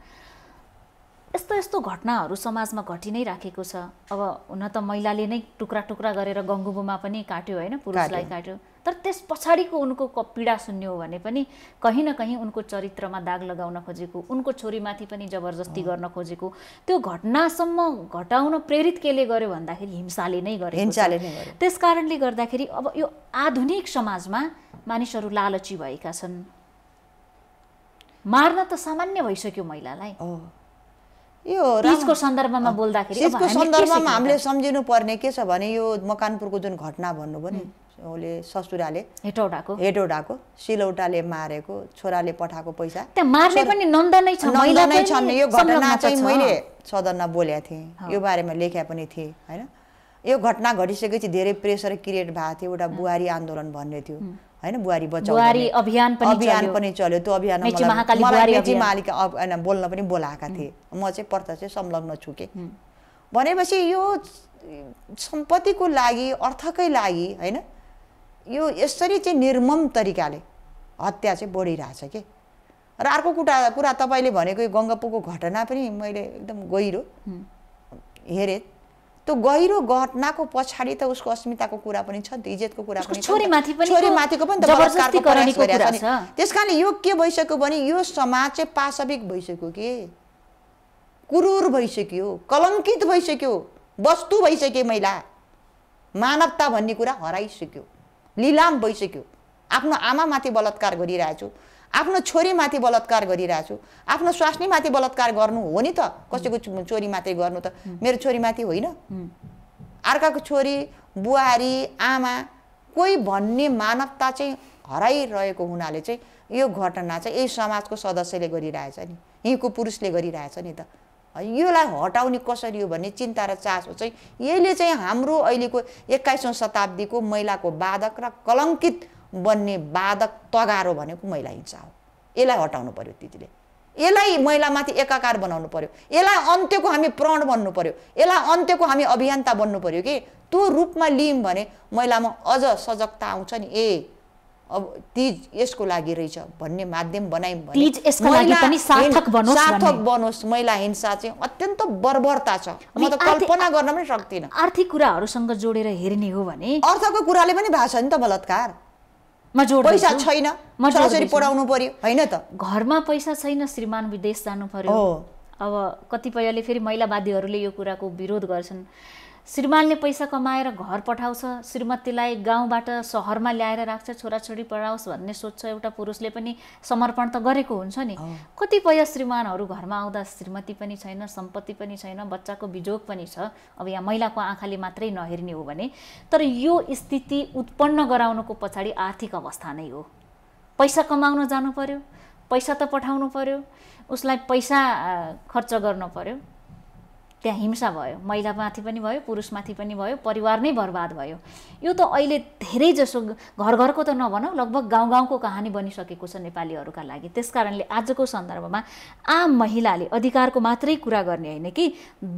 यस्तो यस्तो घटनाहरू समाजमा घटि नै राखेको छ अब हुन त महिलाले नै टुक्रा टुक्रा गरेर गङ्गुबुमा पनि काट्यो होइन पुरुषलाई काट्यो तर त्यस पछाडिको उनको पीडा सुन्ने हो भने पनि कहीँ न कहीँ उनको चरित्रमा दाग लगाउन खोजेको उनको छोरीमाथि पनि जबरजस्ती गर्न खोजेको त्यो घटनासम्म घटाउन प्रेरित केले गर्यो भन्दाखेरि हिंसाले नै गर्यो हिंसाले नै गर्यो त्यस कारणले गर्दाखेरि अब यो आधुनिक समाजमा मानिसहरू लालची भएका छन् मार्न त सामान्य भइसक्यो महिलालाई यो तिजको सन्दर्भमा बोल्दाखेरि तिजको सन्दर्भमा हामीले सम्झिनु पर्ने के छ भने यो मकानपुरको जुन घटना भन्नुभयो नि उसले ससुराले हेटौडाको हेटौडाको सिलौटाले मारेको छोराले पठाएको पैसा मार्ने पनि नन्दा नै छ महिला नै छन् यो घटना चाहिँ मैले सदनमा बोलेको थिएँ यो बारेमा लेखे पनि थिएँ होइन यो घटना घटिसकेपछि धेरै प्रेसर क्रिएट भएको थियो एउटा बुहारी आन्दोलन भन्ने थियो होइन बुहारी बचाउ अभियान पनि चल्यो त्यो अभियानमा बोल्न पनि बोलाएका थिए म चाहिँ प्रत चाहिँ संलग्न छु कि भनेपछि यो सम्पत्तिको लागि अर्थकै लागि होइन यो यसरी चाहिँ निर्मम तरिकाले हत्या चाहिँ बढिरहेछ के र अर्को कुरा कुरा तपाईँले भनेको यो गङ्गापुको घटना पनि मैले एकदम गहिरो हेरेँ त्यो गहिरो घटनाको पछाडि त उसको अस्मिताको कुरा पनि छ इज्जतको कुरा पनि छोरीमाथि पनि छोरीमाथिको पनि त्यस कारणले यो के भइसक्यो भने यो समाज चाहिँ पाशविक भइसक्यो कि कुरूर भइसक्यो कलङ्कित भइसक्यो वस्तु भइसक्यो महिला मानवता भन्ने कुरा हराइसक्यो लिलाम भइसक्यो आफ्नो आमामाथि बलात्कार गरिरहेछु आफ्नो छोरीमाथि बलात्कार गरिरहेछु आफ्नो स्वास्नीमाथि बलात्कार गर्नु हो नि त कसैको छोरी मात्रै गर्नु त मेरो छोरीमाथि होइन अर्काको छोरी बुहारी आमा कोही भन्ने मानवता चाहिँ हराइरहेको हुनाले चाहिँ यो घटना चाहिँ यही समाजको सदस्यले गरिरहेछ नि यहीँको पुरुषले गरिरहेछ नि त योलाई हटाउने कसरी हो भन्ने चिन्ता र चासो चाहिँ यसले चाहिँ हाम्रो अहिलेको एक्काइसौँ शताब्दीको महिलाको बाधक र कलङ्कित बन्ने बाधक तगारो भनेको महिला हिंसा हो यसलाई हटाउनु पर्यो त्यतिले यसलाई महिलामाथि एकाकार बनाउनु पर्यो यसलाई अन्त्यको हामी प्रण बन्नु पर्यो यसलाई अन्त्यको हामी अभियन्ता बन्नु पर्यो कि त्यो रूपमा लियौँ भने महिलामा अझ सजगता आउँछ नि ए अब तिज यसको लागि रहेछ भन्ने माध्यम बनायौँ सार्थक बनोस् महिला हिंसा चाहिँ अत्यन्त बर्बरता छ म त कल्पना गर्न पनि सक्दिनँ आर्थिक कुराहरूसँग जोडेर हेर्ने हो भने अर्थको कुराले पनि भएको छ नि त बलात्कार पैसा छैन छोराछोरी पढाउनु पर्यो होइन त घरमा पैसा छैन श्रीमान विदेश जानु पर्यो अब कतिपयले फेरि महिलावादीहरूले यो कुराको विरोध गर्छन् श्रीमानले पैसा कमाएर घर पठाउँछ श्रीमतीलाई गाउँबाट सहरमा ल्याएर राख्छ छोराछोरी पढाओस् भन्ने सोध्छ एउटा पुरुषले पनि समर्पण त गरेको हुन्छ नि कतिपय श्रीमानहरू घरमा आउँदा श्रीमती पनि छैन सम्पत्ति पनि छैन बच्चाको बिजोग पनि छ अब यहाँ महिलाको आँखाले मात्रै नहेर्ने हो भने तर यो स्थिति उत्पन्न गराउनुको पछाडि आर्थिक अवस्था नै हो पैसा कमाउन जानु पर्यो पैसा त पठाउनु पर्यो उसलाई पैसा खर्च गर्नु पर्यो त्यहाँ हिंसा भयो महिलामाथि पनि भयो पुरुषमाथि पनि भयो परिवार नै बर्बाद भयो यो त अहिले धेरै जसो घर घरको त नभनौँ लगभग गाउँ गाउँको कहानी बनिसकेको छ नेपालीहरूका लागि त्यस कारणले आजको सन्दर्भमा आम महिलाले अधिकारको मात्रै कुरा गर्ने होइन कि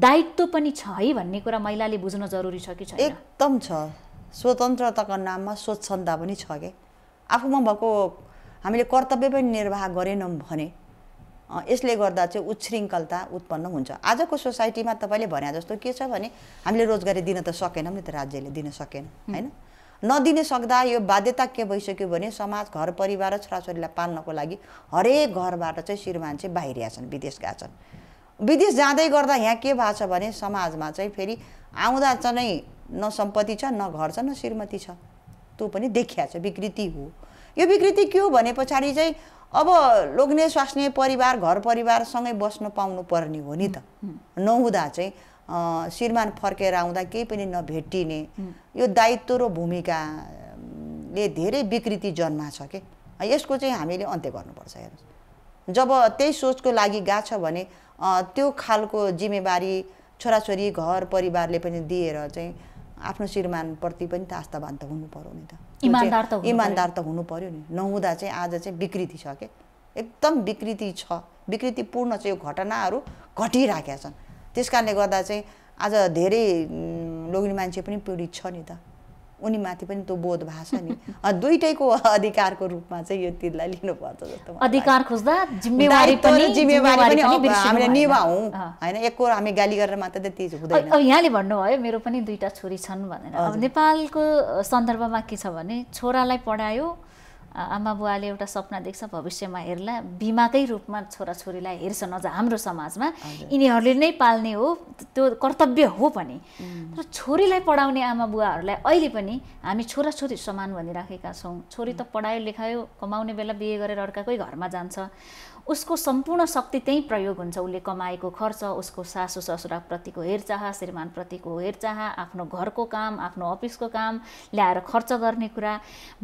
दायित्व पनि छ है भन्ने कुरा महिलाले बुझ्न जरुरी छ कि छैन एकदम छ स्वतन्त्रताको नाममा स्वच्छन्दा पनि छ कि आफूमा भएको हामीले कर्तव्य पनि निर्वाह गरेनौँ भने यसले गर्दा चाहिँ उच्छृङ्खलता उत्पन्न हुन्छ आजको सोसाइटीमा तपाईँले भने जस्तो के छ भने हामीले रोजगारी दिन त सकेनौँ नि त राज्यले दिन सकेन होइन नदिने सक्दा यो बाध्यता के भइसक्यो भने समाज घर परिवार र छोराछोरीलाई पाल्नको लागि हरेक घरबाट चाहिँ श्रीमान चाहिँ बाहिरिया छन् विदेश गएका छन् विदेश जाँदै गर्दा यहाँ के भएको छ भने समाजमा चाहिँ फेरि आउँदा चाहिँ नै न सम्पत्ति छ न घर छ न श्रीमती छ त्यो पनि देखिया छ विकृति हो यो विकृति के हो भने पछाडि चाहिँ अब लोग्ने स्वास्ने परिवार घर परिवारसँगै बस्न पाउनु पर्ने हो नि त नहुँदा चाहिँ श्रीमान फर्केर आउँदा केही पनि नभेटिने यो दायित्व र भूमिकाले धेरै विकृति जन्मा छ के यसको चाहिँ हामीले अन्त्य गर्नुपर्छ हेर्नुहोस् जब त्यही सोचको लागि गएको छ भने त्यो खालको जिम्मेवारी छोराछोरी घर परिवारले पनि दिएर चाहिँ आफ्नो श्रीमानप्रति पनि त आस्थावान त हुनु पऱ्यो नि त इमान्दार त इमान्दार त हुनु पर्यो नि नहुँदा चाहिँ आज चाहिँ विकृति छ के एकदम विकृति छ विकृतिपूर्ण चाहिँ यो घटनाहरू घटिराखेका छन् त्यस कारणले गर्दा चाहिँ आज धेरै लोग्ने मान्छे पनि पीडित छ नि त उनीमाथि पनि त्यो बोध भाषा नि दुइटैको अधिकारको रूपमा चाहिँ यो तिललाई लिनुपर्छ जस्तो अधिकार खोज्दा जिम्मेवारी पनि जिम्मेवारी पनि हामीले निभाउँ होइन एक हामी गाली गरेर मात्र त हुँदैन अब यहाँले भन्नुभयो मेरो पनि दुईवटा छोरी छन् भनेर अब नेपालको सन्दर्भमा के छ भने छोरालाई पढायो आमा बुवाले एउटा सपना देख्छ भविष्यमा हेर्ला बिमाकै रूपमा छोराछोरीलाई हेर्छ नजा हाम्रो समाजमा यिनीहरूले नै पाल्ने हो त्यो कर्तव्य हो भने तर छोरीलाई पढाउने आमा बुवाहरूलाई अहिले पनि हामी छोराछोरी समान भनिराखेका छौँ छोरी त पढायो लेखायो कमाउने बेला बिहे गरेर अर्काकै घरमा जान्छ उसको सम्पूर्ण शक्ति त्यहीँ प्रयोग हुन्छ उसले कमाएको खर्च उसको सासु ससुराप्रतिको हेरचाह श्रीमानप्रतिको हेरचाह आफ्नो घरको काम आफ्नो अफिसको काम ल्याएर खर्च गर्ने कुरा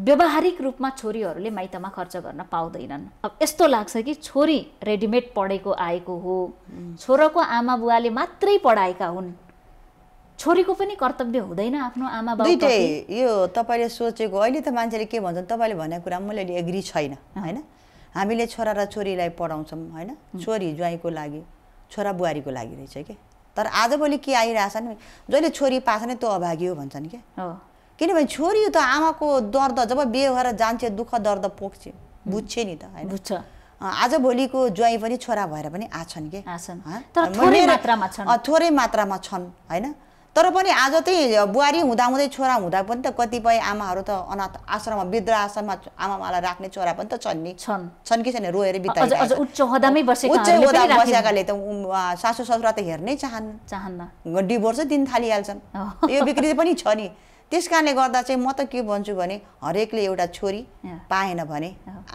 व्यवहारिक रूपमा छोरीहरूले माइतमा खर्च गर्न पाउँदैनन् अब यस्तो लाग्छ कि छोरी रेडिमेड पढेको आएको हो छोराको आमा बुवाले मात्रै पढाएका हुन् छोरीको पनि कर्तव्य हुँदैन आफ्नो आमा बाबुले यो तपाईँले सोचेको अहिले त मान्छेले के भन्छन् तपाईँले भनेको कुरा मैले एग्री छैन होइन हामीले छोरा र छोरीलाई पढाउँछौँ होइन छोरी ज्वाइँको लागि छोरा बुहारीको लागि रहेछ कि तर आजभोलि के आइरहेछ नि जहिले छोरी पाछ नै त्यो अभागी हो भन्छन् क्या किनभने छोरी त आमाको दर्द जब बिहे भएर जान्छ दुःख दर्द पोख्छ बुझ्छ नि त होइन बुझ्छ आजभोलिको ज्वाइँ पनि छोरा भएर पनि आछन् कि थोरै मात्रामा छन् होइन तर पनि आज चाहिँ बुहारी हुँदाहुँदै छोरा हुँदा पनि त कतिपय आमाहरू त अनाथ आश्रममा वृद्ध आश्रममा आमामालाई राख्ने छोरा पनि त छन् नि छन् छन् कि छैन रोएर उच्च बसेकाले त सासु ससुरा त हेर्नै चाहन् चाहन्न डिभोर्सै दिन थालिहाल्छन् यो बिक्री पनि छ नि त्यस कारणले गर्दा चाहिँ म त के भन्छु भने हरेकले एउटा छोरी पाएन भने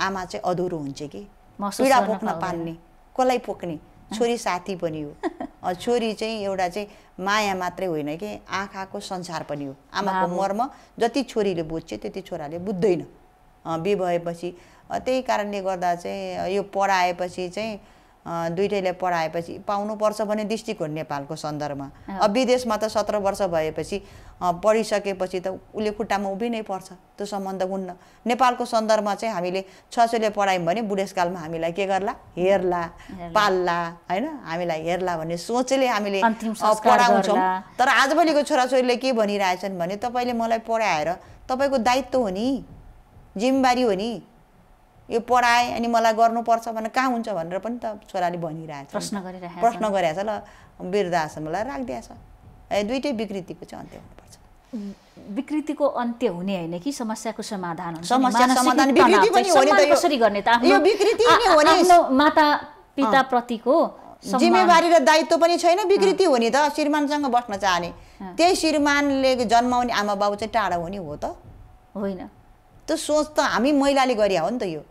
आमा चाहिँ अधुरो हुन्छ कि पीडा पोख्न पाल्ने कसलाई पोख्ने छोरी साथी पनि हो छोरी चाहिँ एउटा चाहिँ माया मात्रै होइन कि आँखाको संसार पनि हो आमाको मर्म जति छोरीले बुझ्छ त्यति छोराले बुझ्दैन बे भएपछि त्यही कारणले गर्दा चाहिँ यो पढाएपछि चाहिँ दुइटैले पढाएपछि पाउनुपर्छ भन्ने दृष्टिकोण नेपालको सन्दर्भमा अब विदेशमा त सत्र वर्ष भएपछि पढिसकेपछि त उसले खुट्टामा उभिनै पर्छ त्यो सम्बन्ध हुन्न नेपालको सन्दर्भमा चाहिँ हामीले छोराछोरीले पढायौँ भने बुढेसकालमा हामीलाई के गर्ला हेर्ला पाल्ला होइन हामीलाई हेर्ला भन्ने सोचले हामीले पढाउँछौँ तर आजभोलिको छोराछोरीले के भनिरहेछन् भने तपाईँले मलाई पढाएर तपाईँको दायित्व हो नि जिम्मेवारी हो नि यो पढाएँ अनि मलाई गर्नुपर्छ भनेर कहाँ हुन्छ भनेर पनि त छोराले छ प्रश्न गरिरहेको प्रश्न छ ल आश्रमलाई राखिदिएछ है दुइटै विकृतिको चाहिँ अन्त्य हुनुपर्छ विकृतिको अन्त्य हुने होइन कि समस्याको समाधान समस्या समाधान विकृति पनि हो नि त कसरी गर्ने त यो विकृति नै हो नि माता पिता प्रतिको जिम्मेवारी र दायित्व पनि छैन विकृति हो नि त श्रीमानसँग बस्न चाहने त्यही श्रीमानले जन्माउने आमा बाबु चाहिँ टाढा हुने हो त होइन त्यो सोच त हामी महिलाले गरे हो नि त यो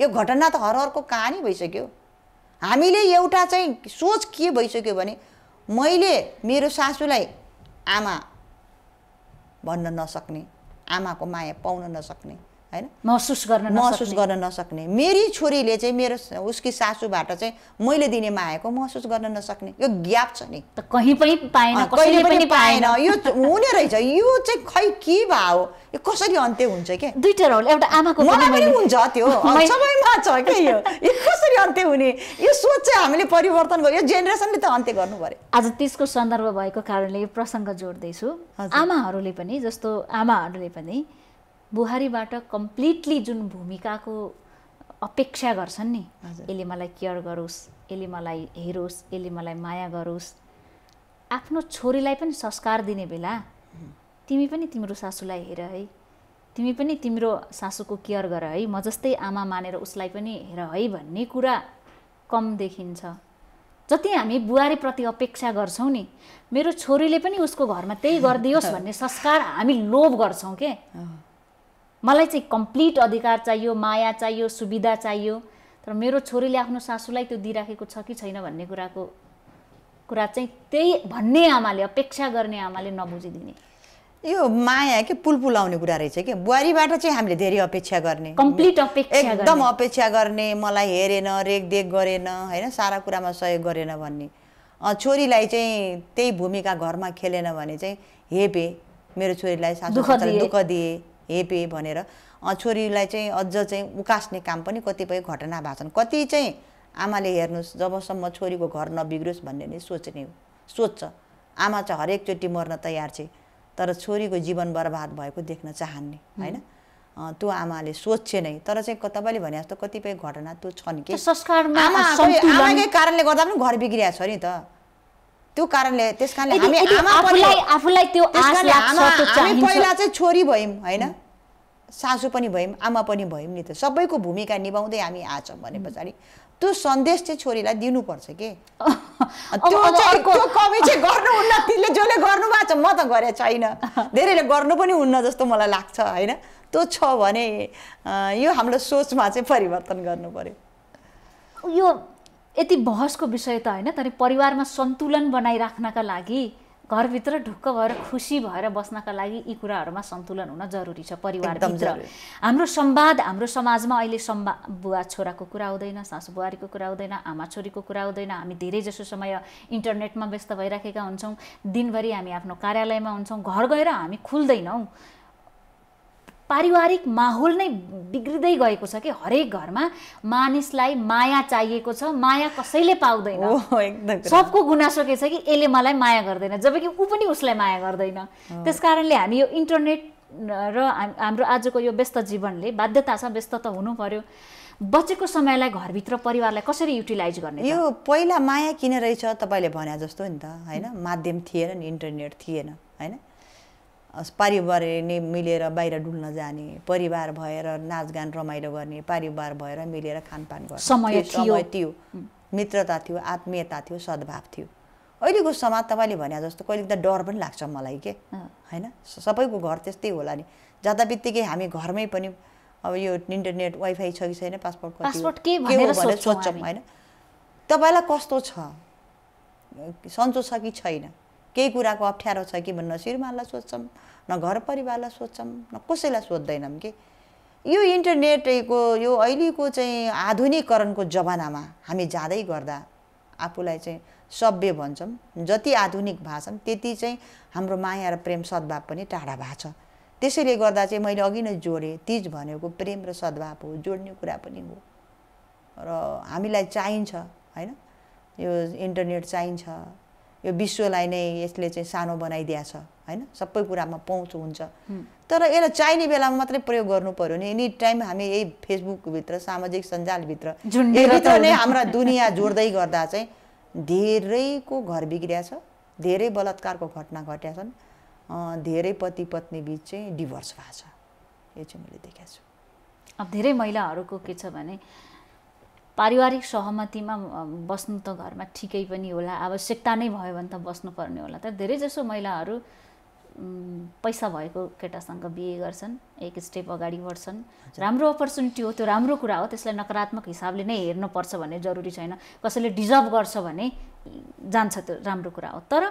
यो घटना त हरको कहानी भइसक्यो हामीले एउटा चाहिँ सोच के भइसक्यो भने मैले मेरो सासूलाई आमा भन्न नसक्ने आमाको माया पाउन नसक्ने होइन महसुस गर्न महसुस गर्न नसक्ने मेरी छोरीले चाहिँ मेरो उसकी सासूबाट चाहिँ मैले दिने मायाको महसुस गर्न नसक्ने यो ग्याप छ नि त कहीँ पनि पाएन कहिले पनि पाएन यो हुने रहेछ यो चाहिँ खै के हो यो कसरी अन्त्य हुन्छ के दुइटा रोल एउटा आमाको मलाई पनि हुन्छ त्यो सबैमा छ के यो यो कसरी अन्त्य हुने यो सोच चाहिँ हामीले परिवर्तन गर्यो यो जेनेरेसनले त अन्त्य गर्नु पऱ्यो आज त्यसको सन्दर्भ भएको कारणले यो प्रसङ्ग जोड्दैछु आमाहरूले पनि जस्तो आमाहरूले पनि बुहारीबाट कम्प्लिटली जुन भूमिकाको अपेक्षा गर्छन् नि यसले मलाई केयर गरोस् यसले मलाई हेरोस् यसले मलाई माया गरोस् आफ्नो छोरीलाई पनि संस्कार दिने बेला तिमी पनि तिम्रो सासूलाई हेर है तिमी पनि तिम्रो सासूको केयर गर है म जस्तै आमा मानेर उसलाई पनि हेर है भन्ने कुरा कम देखिन्छ जति हामी बुहारीप्रति अपेक्षा गर्छौँ नि मेरो छोरीले पनि उसको घरमा त्यही गरिदियोस् भन्ने संस्कार हामी लोभ गर्छौँ के मलाई चाहिँ कम्प्लिट अधिकार चाहियो माया चाहियो सुविधा चाहियो तर मेरो छोरीले आफ्नो सासूलाई त्यो दिइराखेको छ कि छैन भन्ने कुराको कुरा चाहिँ त्यही भन्ने आमाले अपेक्षा गर्ने आमाले नबुझिदिने यो माया के पुल पुलाउने कुरा रहेछ कि बुहारीबाट चाहिँ हामीले धेरै अपेक्षा गर्ने कम्प्लिट अपेक्षा एकदम अपेक्षा गर्ने मलाई हेरेन रेखदेख गरेन होइन सारा कुरामा सहयोग गरेन भन्ने छोरीलाई चाहिँ त्यही भूमिका घरमा खेलेन भने चाहिँ हेपे मेरो छोरीलाई सासू दुःख दिए हेपे भनेर छोरीलाई चाहिँ अझ चाहिँ उकास्ने काम पनि कतिपय घटना भएको छन् कति चाहिँ आमाले हेर्नुहोस् जबसम्म छोरीको घर नबिग्रोस् भन्ने नै सोच्ने हो सोच्छ आमा चाहिँ हरेकचोटि मर्न तयार छ तर छोरीको जीवन बर्बाद भएको देख्न चाहन्ने होइन त्यो आमाले सोच्छ नै तर चाहिँ तपाईँले भने जस्तो कतिपय घटना त्यो छन् कि आमाकै कारणले गर्दा पनि घर बिग्रिया छ नि त त्यो कारणले त्यस कारणले हामी पहिला चाहिँ छोरी भयौँ होइन सासु पनि भयौँ आमा पनि भयौँ नि त सबैको भूमिका निभाउँदै हामी आछौँ भने पछाडि त्यो सन्देश चाहिँ छोरीलाई दिनुपर्छ के [LAUGHS] त्यो चाहिँ कमी चाहिँ गर्नुहुन्न तिमीले जसले गर्नुभएको छ म त गरे छैन [LAUGHS] धेरैले गर्नु पनि हुन्न जस्तो मलाई लाग्छ होइन त्यो छ भने यो हाम्रो सोचमा चाहिँ परिवर्तन गर्नु पऱ्यो यो यति बहसको विषय त होइन तर परिवारमा सन्तुलन बनाइराख्नका लागि घरभित्र ढुक्क भएर खुसी भएर बस्नका लागि यी कुराहरूमा सन्तुलन हुन जरुरी छ परिवारभित्र हाम्रो संवाद हाम्रो समाजमा अहिले सम्वा बुवा छोराको कुरा हुँदैन सासु बुहारीको कुरा हुँदैन आमा छोरीको कुरा हुँदैन हामी धेरैजसो समय इन्टरनेटमा व्यस्त भइराखेका हुन्छौँ दिनभरि हामी आफ्नो कार्यालयमा हुन्छौँ घर गएर हामी खुल्दैनौँ पारिवारिक माहौल नै बिग्रिँदै गएको छ कि हरेक घरमा मानिसलाई माया चाहिएको छ माया कसैले पाउँदैन सबको गुनासो के छ कि यसले मलाई माया गर्दैन जबकि ऊ पनि उसलाई माया गर्दैन त्यस कारणले हामी यो इन्टरनेट र हाम्रो आजको यो व्यस्त जीवनले बाध्यता छ व्यस्त त हुनु पर्यो बचेको समयलाई घरभित्र परिवारलाई कसरी युटिलाइज गर्ने यो पहिला माया किन रहेछ तपाईँले भने जस्तो नि त होइन माध्यम थिएन नि इन्टरनेट थिएन होइन नै मिलेर बाहिर डुल्न जाने परिवार भएर नाचगान रमाइलो गर्ने परिवार भएर मिलेर खानपान गर्ने समय थियो थियो मित्रता थियो आत्मीयता थियो सद्भाव थियो अहिलेको समाज तपाईँले भने जस्तो कहिले त डर पनि लाग्छ मलाई के होइन सबैको घर त्यस्तै होला नि जाँदा बित्तिकै हामी घरमै पनि अब यो इन्टरनेट वाइफाई छ कि छैन पासपोर्ट पासपोर्ट के भनेर सोध्छौँ होइन तपाईँलाई कस्तो छ सन्चो छ कि छैन केही कुराको अप्ठ्यारो छ कि भन्न श्रीमानलाई सोध्छौँ न घर परिवारलाई सोध्छौँ न कसैलाई सोध्दैनौँ कि यो इन्टरनेटको यो अहिलेको चाहिँ आधुनिकरणको जमानामा हामी जाँदै गर्दा आफूलाई चाहिँ सभ्य भन्छौँ जति आधुनिक भाषौँ त्यति चाहिँ हाम्रो माया र प्रेम सद्भाव पनि टाढा भएको छ त्यसैले गर्दा चाहिँ मैले अघि नै जोडेँ तिज भनेको प्रेम र सद्भाव हो जोड्ने कुरा पनि हो र हामीलाई चाहिन्छ होइन यो इन्टरनेट चाहिन्छ यो विश्वलाई नै यसले चाहिँ सानो छ होइन सबै कुरामा पहुँच हुन्छ तर यसलाई चाहिने बेलामा मात्रै प्रयोग गर्नु पऱ्यो नि एनी टाइम हामी यही फेसबुकभित्र सामाजिक सञ्जालभित्र यहीभित्र नै हाम्रा दुनियाँ जोड्दै गर्दा चाहिँ धेरैको घर बिग्रिया छ धेरै बलात्कारको घटना घट्या छन् धेरै पति पत्नी बिच चाहिँ डिभोर्स भएको छ यो चाहिँ मैले देखेको छु अब धेरै महिलाहरूको के छ भने पारिवारिक सहमतिमा बस्नु त घरमा ठिकै पनि होला आवश्यकता नै भयो भने त बस्नुपर्ने होला तर धेरैजसो महिलाहरू पैसा भएको केटासँग बिहे गर्छन् एक स्टेप अगाडि बढ्छन् राम्रो अपर्च्युनिटी हो त्यो राम्रो कुरा हो त्यसलाई नकारात्मक हिसाबले नै हेर्नुपर्छ भन्ने जरुरी छैन कसैले डिजर्भ गर्छ भने जान्छ त्यो राम्रो कुरा हो तर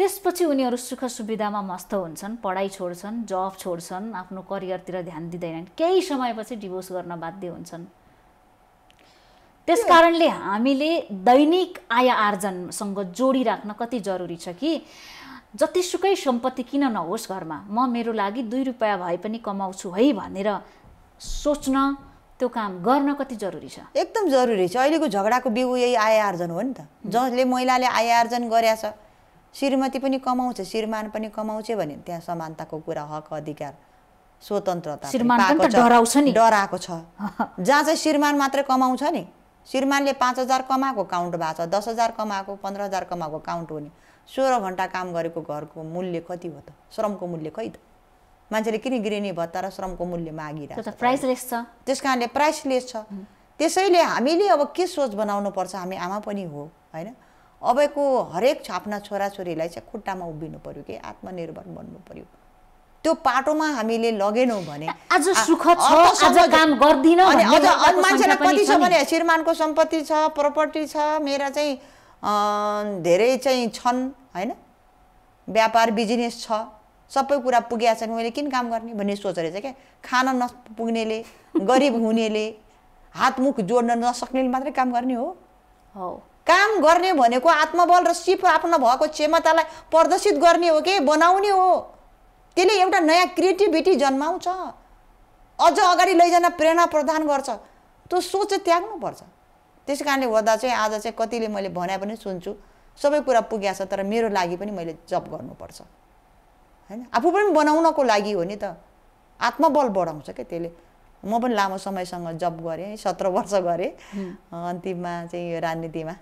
त्यसपछि उनीहरू सुख सुविधामा मस्त हुन्छन् पढाइ छोड्छन् जब छोड्छन् आफ्नो करियरतिर ध्यान दिँदैनन् केही समयपछि डिभोर्स गर्न बाध्य हुन्छन् त्यस कारणले हामीले दैनिक आय आर्जनसँग जोडिराख्न कति जरुरी छ कि जतिसुकै सम्पत्ति किन नहोस् घरमा म मेरो लागि दुई रुपियाँ भए पनि कमाउँछु है भनेर सोच्न त्यो काम गर्न कति जरुरी छ एकदम जरुरी छ अहिलेको झगडाको बिउ यही आय आर्जन हो नि त जसले महिलाले आय आर्जन गरेछ श्रीमती पनि कमाउँछ श्रीमान पनि कमाउँछ भने त्यहाँ समानताको कुरा हक अधिकार स्वतन्त्रता डराएको छ [LAUGHS] जहाँ चाहिँ श्रीमान मात्रै कमाउँछ नि श्रीमानले पाँच हजार कमाएको काउन्ट भएको छ दस हजार कमाएको पन्ध्र हजार कमाएको काउन्ट हो नि सोह्र घन्टा काम गरेको घरको मूल्य कति हो त श्रमको मूल्य खै त मान्छेले किन गृहिणी भत्ता र श्रमको मूल्य मागिरहेको प्राइसलेस छ त्यस कारणले प्राइसलेस छ त्यसैले हामीले अब के सोच बनाउनु पर्छ हामी आमा पनि हो होइन अबको हरेक छाप्ना छोराछोरीलाई चाहिँ खुट्टामा उभिनु पऱ्यो कि आत्मनिर्भर बन्नु पर्यो त्यो पाटोमा हामीले लगेनौँ भने आज सुख छ आज काम गर्दिन अनि मान्छेलाई कति छ भने श्रीमानको सम्पत्ति छ प्रपर्टी छ मेरा चाहिँ धेरै चाहिँ छन् होइन व्यापार बिजनेस छ सबै कुरा पुगेका छन् मैले किन काम गर्ने भन्ने सोच रहेछ क्या खान नपुग्नेले गरिब हुनेले हातमुख जोड्न नसक्नेले मात्रै काम गर्ने हो हो काम गर्ने भनेको आत्मबल र सिप आफ्नो भएको क्षमतालाई प्रदर्शित गर्ने हो कि बनाउने हो त्यसले एउटा नयाँ क्रिएटिभिटी जन्माउँछ अझ अगाडि लैजान प्रेरणा प्रदान गर्छ त्यो सोच चाहिँ त्याग्नुपर्छ त्यस कारणले गर्दा चाहिँ आज चाहिँ कतिले मैले भने पनि सुन्छु सबै कुरा पुग्या छ तर मेरो लागि पनि मैले जप गर्नुपर्छ होइन आफू पनि बनाउनको लागि हो नि त आत्मबल बढाउँछ क्या त्यसले म पनि लामो समयसँग जप गरेँ सत्र वर्ष गरेँ अन्तिममा चाहिँ यो राजनीतिमा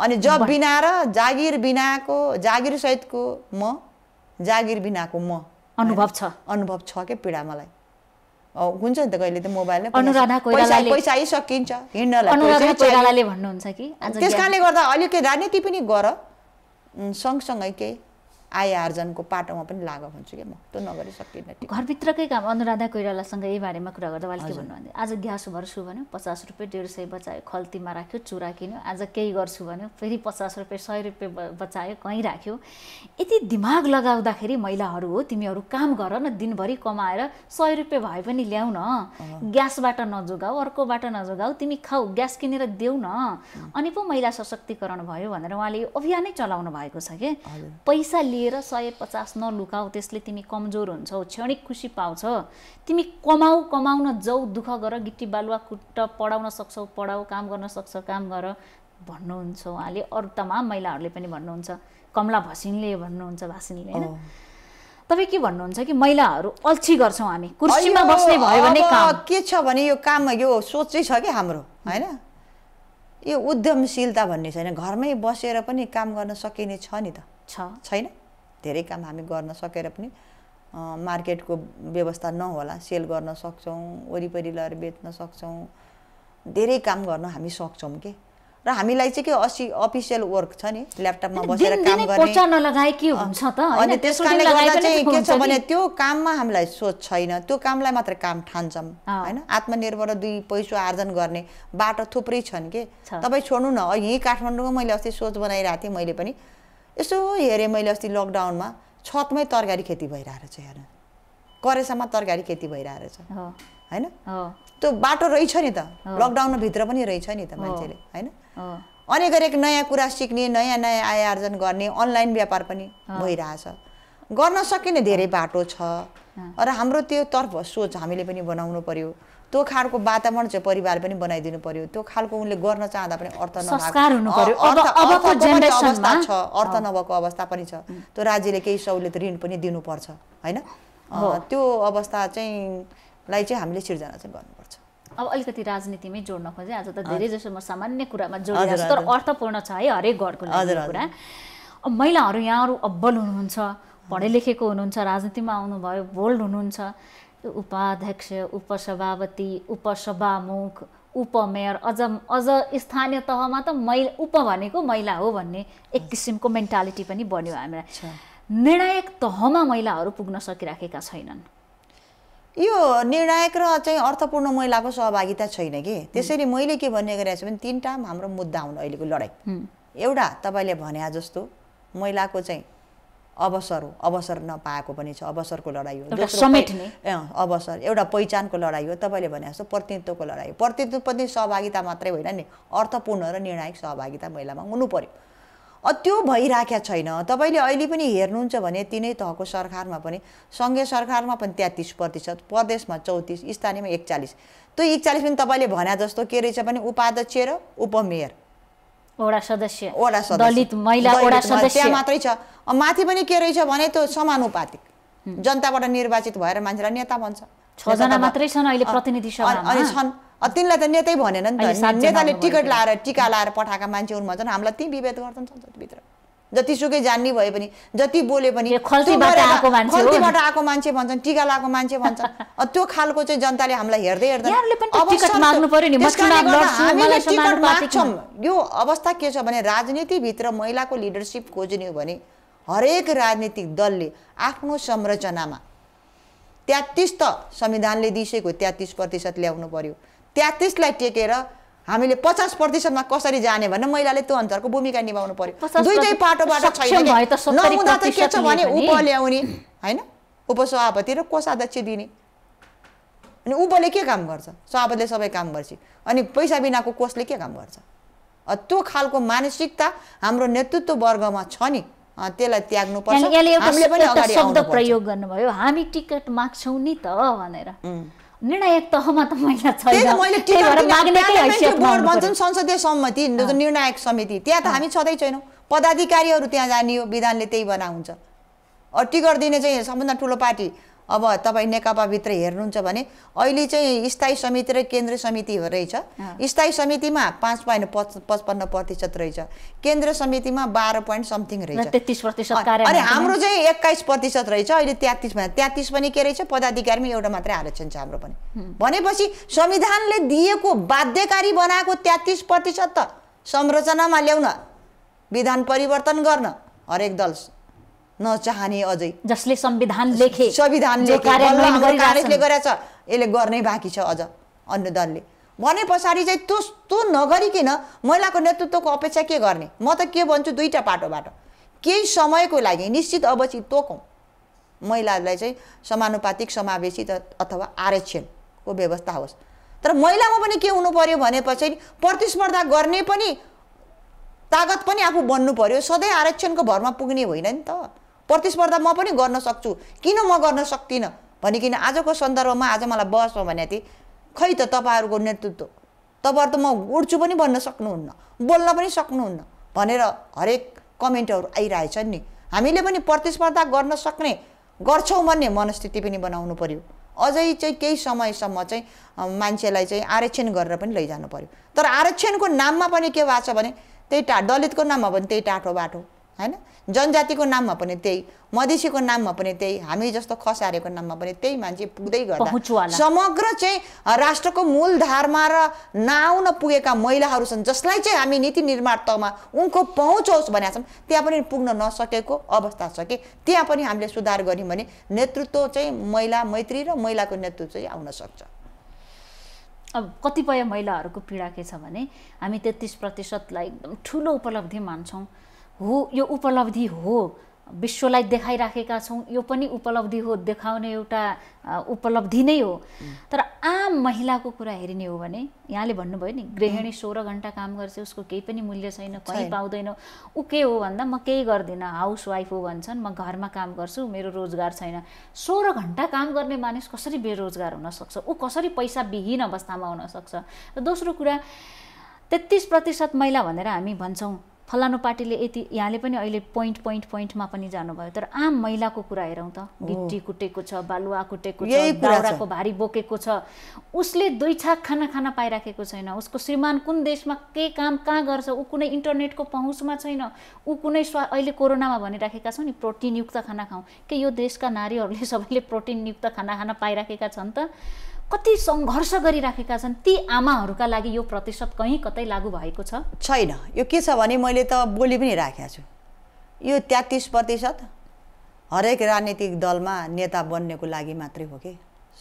अनि जब बिना र जागिर बिनाको जागिर सहितको म जागिर बिनाको म अनुभव छ अनुभव छ क्या पीडा मलाई हुन्छ नि त कहिले त मोबाइल पैसा सकिन्छ हिँड्नलाई त्यस कारणले गर्दा अलिकति राजनीति पनि गर सँगसँगै केही आय आर्जनको पाटोमा पनि लाग हुन्छु कि म त्यो नगरी सकिनँ घरभित्रकै काम अनुराधा कोइरालासँग यही बारेमा कुरा गर्दा उहाँले के भन्नुभयो आज ग्यास भर्छु भन्यो पचास रुपियाँ डेढ सय बचायो खल्तीमा राख्यो चुरा किन्यो आज केही गर्छु भन्यो फेरि पचास रुपियाँ सय रुपियाँ बचायो कहीँ राख्यो यति दिमाग लगाउँदाखेरि महिलाहरू हो तिमीहरू काम गर न दिनभरि कमाएर सय रुपियाँ भए पनि ल्याऊ न ग्यासबाट नजोगाऊ अर्कोबाट नजोगाऊ तिमी खाऊ ग्यास किनेर देऊ न अनि पो महिला सशक्तिकरण भयो भनेर उहाँले यो अभियानै चलाउनु भएको छ कि पैसा लिए दिएर सय पचास नलुकाऊ त्यसले तिमी कमजोर हुन्छौ क्षणिक खुसी पाउँछ तिमी कमाऊ कमाउन जाऊ दुःख गर गिट्टी बालुवा कुट्ट पढाउन सक्छौ पढाऊ काम गर्न सक्छौ काम गर भन्नुहुन्छ उहाँले अरू तमाम महिलाहरूले पनि भन्नुहुन्छ कमला भसिनले भन्नुहुन्छ भासिनले होइन तपाईँ के भन्नुहुन्छ कि महिलाहरू अल्छी गर्छौँ हामी कुर्सीमा बस्ने भयो भने के छ भने यो काम यो सोचै छ कि हाम्रो होइन यो उद्यमशीलता भन्ने छैन घरमै बसेर पनि काम गर्न सकिने छ नि त छ छैन धेरै काम हामी गर्न सकेर पनि मार्केटको व्यवस्था नहोला सेल गर्न सक्छौँ वरिपरि लगेर बेच्न सक्छौँ धेरै काम गर्न हामी सक्छौँ के र हामीलाई चाहिँ के असी अफिसियल वर्क छ नि ल्यापटपमा बसेर काम गर्ने के हुन्छ त अनि त्यस कारणले गर्दा चाहिँ के छ भने त्यो काममा हामीलाई सोच छैन त्यो कामलाई मात्र काम ठान्छौँ होइन आत्मनिर्भर दुई पैसा आर्जन गर्ने बाटो थुप्रै छन् के तपाईँ छोड्नु न यहीँ काठमाडौँमा मैले अस्ति सोच बनाइरहेको थिएँ मैले पनि यसो हेरेँ मैले अस्ति लकडाउनमा छतमै तरकारी खेती भइरहेछ हेर्नु करेसामा तरकारी खेती भइरहेछ होइन त्यो बाटो रहेछ नि त भित्र पनि रहेछ नि त मान्छेले होइन अनेक हरेक नयाँ कुरा सिक्ने नयाँ नयाँ आय आर्जन गर्ने अनलाइन व्यापार पनि भइरहेछ गर्न सकिने धेरै बाटो छ र हाम्रो त्यो तर्फ सोच हामीले पनि बनाउनु पर्यो त्यो खालको वातावरण चाहिँ परिवार पनि बनाइदिनु पर्यो त्यो खालको उनले गर्न चाहँदा पनि अर्थ अवस्था छ अर्थ नभएको अवस्था पनि छ त्यो राज्यले केही सहुलियत ऋण पनि दिनुपर्छ होइन त्यो अवस्था चाहिँ लाई चाहिँ हामीले सिर्जना चाहिँ गर्नुपर्छ अब अलिकति राजनीतिमै जोड्न खोजेँ आज त धेरै जसो म सामान्य कुरामा जोडिरहेको तर अर्थपूर्ण छ है हरेक घरको कुरा अब महिलाहरू यहाँहरू अब्बल हुनुहुन्छ पढे लेखेको हुनुहुन्छ राजनीतिमा आउनुभयो बोल्ड हुनुहुन्छ उपाध्यक्ष उपसभापति उपसभामुख उपमेयर अझ अझ स्थानीय तहमा त महिला उप भनेको महिला हो भन्ने एक किसिमको मेन्टालिटी पनि बन्यो हामीलाई निर्णायक तहमा महिलाहरू पुग्न सकिराखेका छैनन् यो निर्णायक र चाहिँ अर्थपूर्ण महिलाको सहभागिता छैन कि त्यसैले मैले के भन्ने गरेको छु भने तिनवटा हाम्रो मुद्दा हुन् अहिलेको लडाइँ एउटा तपाईँले भने जस्तो महिलाको चाहिँ अवसर हो अवसर नपाएको पनि छ अवसरको लडाइँ हो अवसर एउटा पहिचानको लडाइँ हो तपाईँले भने जस्तो प्रतिनिधित्वको लडाइँ हो प्रतिनिधित्व पनि सहभागिता मात्रै होइन नि अर्थपूर्ण र निर्णायक सहभागिता महिलामा हुनु पऱ्यो त्यो भइराखेको छैन तपाईँले अहिले पनि हेर्नुहुन्छ भने तिनै तहको सरकारमा पनि सङ्घीय सरकारमा पनि तेत्तिस प्रतिशत प्रदेशमा चौतिस स्थानीयमा एकचालिस त्यो एकचालिस पनि तपाईँले भने जस्तो के रहेछ भने उपाध्यक्ष र उपमेयर मात्रै छ माथि पनि के रहेछ भने त्यो समानुपातिक जनताबाट निर्वाचित भएर मान्छेलाई नेता भन्छ छजना मात्रै छन् अहिले प्रतिनिधि अनि छन् तिनलाई त नेतै भनेन नि त नेताले टिकट लाएर टिका लाएर पठाएका मान्छे हुनु भन्छन् हामीलाई ती विभेद गर्छन् संसदभित्र जतिसुकै जान्ने भए पनि जति बोले पनि खल्तीबाट आएको मान्छे भन्छन् टिका लगाएको मान्छे भन्छन् [LAUGHS] त्यो खालको चाहिँ जनताले हामीलाई हेर्दै हेर्दैन यो अवस्था के छ भने राजनीतिभित्र महिलाको लिडरसिप खोज्ने हो भने हरेक राजनीतिक दलले आफ्नो संरचनामा तेत्तिस त संविधानले दिइसकेको तेत्तिस प्रतिशत ल्याउनु पर्यो तेत्तिसलाई टेकेर हामीले पचास प्रतिशतमा कसरी जाने भने महिलाले त्यो अनुसारको भूमिका निभाउनु पर्यो दुइटै पाटोबाट छैन नहुँदा त के छ भने उप ल्याउने होइन उपसभापति र कोषाध्यक्ष दिने अनि उपले के काम गर्छ सभापतिले सबै काम गर्छ अनि पैसा बिनाको कोषले के काम गर्छ त्यो खालको मानसिकता हाम्रो नेतृत्व वर्गमा छ नि त्यसलाई त्याग्नु पर्छ प्रयोग गर्नुभयो हामी टिकट माग्छौँ नि त भनेर निर्णायक तहमा त महिला छैन भन्छन् संसदीय सहमति निर्णायक समिति त्यहाँ त हामी छँदै छैनौँ पदाधिकारीहरू त्यहाँ जाने हो विधानले त्यही बना हुन्छ टिकट दिने चाहिँ सबभन्दा ठुलो पार्टी अब तपाईँ नेकपाभित्र हेर्नुहुन्छ भने अहिले चाहिँ स्थायी समिति र केन्द्रीय समिति रहेछ स्थायी समितिमा पाँच पोइन्ट पच पचपन्न प्रतिशत रहेछ केन्द्रीय समितिमा बाह्र पोइन्ट समथिङ रहेछ तेत्तिस प्रतिशत अनि हाम्रो चाहिँ एक्काइस प्रतिशत रहेछ अहिले तेत्तिस भन्दा तेत्तिस पनि के रहेछ पदाधिकारीमा एउटा मात्रै आरक्षण छ हाम्रो पनि भनेपछि संविधानले दिएको बाध्यकारी बनाएको तेत्तिस प्रतिशत त संरचनामा ल्याउन विधान परिवर्तन गर्न हरेक दल नचाहने अझै जसले संविधान लेखे संविधान संविधानले गरेछ यसले गर्नै बाँकी छ अझ अन्य दलले भने पछाडि चाहिँ त्यो त्यो नगरिकन महिलाको नेतृत्वको अपेक्षा के गर्ने म त के भन्छु दुईवटा पाटोबाट केही समयको लागि निश्चित अवश्य तोकौँ महिलाहरूलाई चाहिँ समानुपातिक समावेशी अथवा आरक्षणको व्यवस्था होस् तर महिलामा पनि के हुनु पर्यो भने पछाडि प्रतिस्पर्धा गर्ने पनि तागत पनि आफू बन्नु पऱ्यो सधैँ आरक्षणको भरमा पुग्ने होइन नि त प्रतिस्पर्धा म पनि गर्न सक्छु किन म गर्न सक्दिनँ भनिकन आजको सन्दर्भमा आज मलाई बसमा भनेको थिएँ खै त तपाईँहरूको नेतृत्व तपाईँहरू त म उड्छु पनि भन्न सक्नुहुन्न बोल्न पनि सक्नुहुन्न भनेर हरेक कमेन्टहरू आइरहेछन् नि हामीले पनि प्रतिस्पर्धा गर्न सक्ने गर्छौँ भन्ने मनस्थिति पनि बनाउनु पऱ्यो अझै चाहिँ केही समयसम्म चाहिँ मान्छेलाई चाहिँ आरक्षण गरेर पनि लैजानु पऱ्यो तर आरक्षणको नाममा पनि के भएको छ भने त्यही टा दलितको नाममा पनि त्यही टाटो बाटो होइन जनजातिको नाममा पनि त्यही मधेसीको नाममा पनि त्यही हामी जस्तो खसारेको नाममा पनि त्यही मान्छे पुग्दै गर्दा समग्र चाहिँ राष्ट्रको मूल धारमा र नआउन पुगेका महिलाहरू छन् जसलाई चाहिँ हामी नीति निर्माण तहमा उनको पहुँच होस् भनेका छौँ त्यहाँ पनि पुग्न नसकेको अवस्था छ कि त्यहाँ पनि हामीले सुधार गऱ्यौँ भने नेतृत्व चाहिँ महिला मैत्री र महिलाको नेतृत्व चाहिँ आउन सक्छ अब कतिपय महिलाहरूको पीडा के छ भने हामी तेत्तिस प्रतिशतलाई एकदम ठुलो उपलब्धि मान्छौँ हो यो उपलब्धि हो विश्वलाई देखाइराखेका छौँ यो पनि उपलब्धि हो देखाउने एउटा उपलब्धि नै हो तर आम महिलाको कुरा हेरिने हो भने यहाँले भन्नुभयो नि गृहिणी सोह्र घन्टा काम गर्छ उसको केही पनि मूल्य छैन कहीँ पाउँदैन ऊ के हो भन्दा म केही गर्दिनँ हाउस वाइफ हो भन्छन् म घरमा काम गर्छु मेरो रोजगार छैन सोह्र घन्टा काम गर्ने मानिस कसरी बेरोजगार हुनसक्छ ऊ कसरी पैसा विहीन अवस्थामा हुनसक्छ र दोस्रो कुरा तेत्तिस प्रतिशत महिला भनेर हामी भन्छौँ फलानु पार्टीले यति यहाँले पनि अहिले पोइन्ट पोइन्ट पोइन्टमा पनि जानुभयो तर आम महिलाको कुरा हेरौँ त गिट्टी कुटेको छ बालुवा कुटेको छ दाउराको भारी बोकेको छ उसले दुई छाक खाना खाना पाइराखेको छैन उसको श्रीमान कुन देशमा के काम कहाँ गर्छ ऊ कुनै इन्टरनेटको पहुँचमा छैन ऊ कुनै स्वा अहिले कोरोनामा भनिराखेका छौँ नि प्रोटिनयुक्त खाना खाउँ के यो देशका नारीहरूले [LAUGHS] सबैले प्रोटिनयुक्त खाना खाना पाइराखेका छन् त कति सङ्घर्ष गरिराखेका छन् ती आमाहरूका लागि यो प्रतिशत कहीँ कतै लागू भएको छ छैन यो के छ भने मैले त बोली पनि राखेको छु यो तेत्तिस प्रतिशत हरेक राजनीतिक दलमा नेता बन्नेको लागि मात्रै हो कि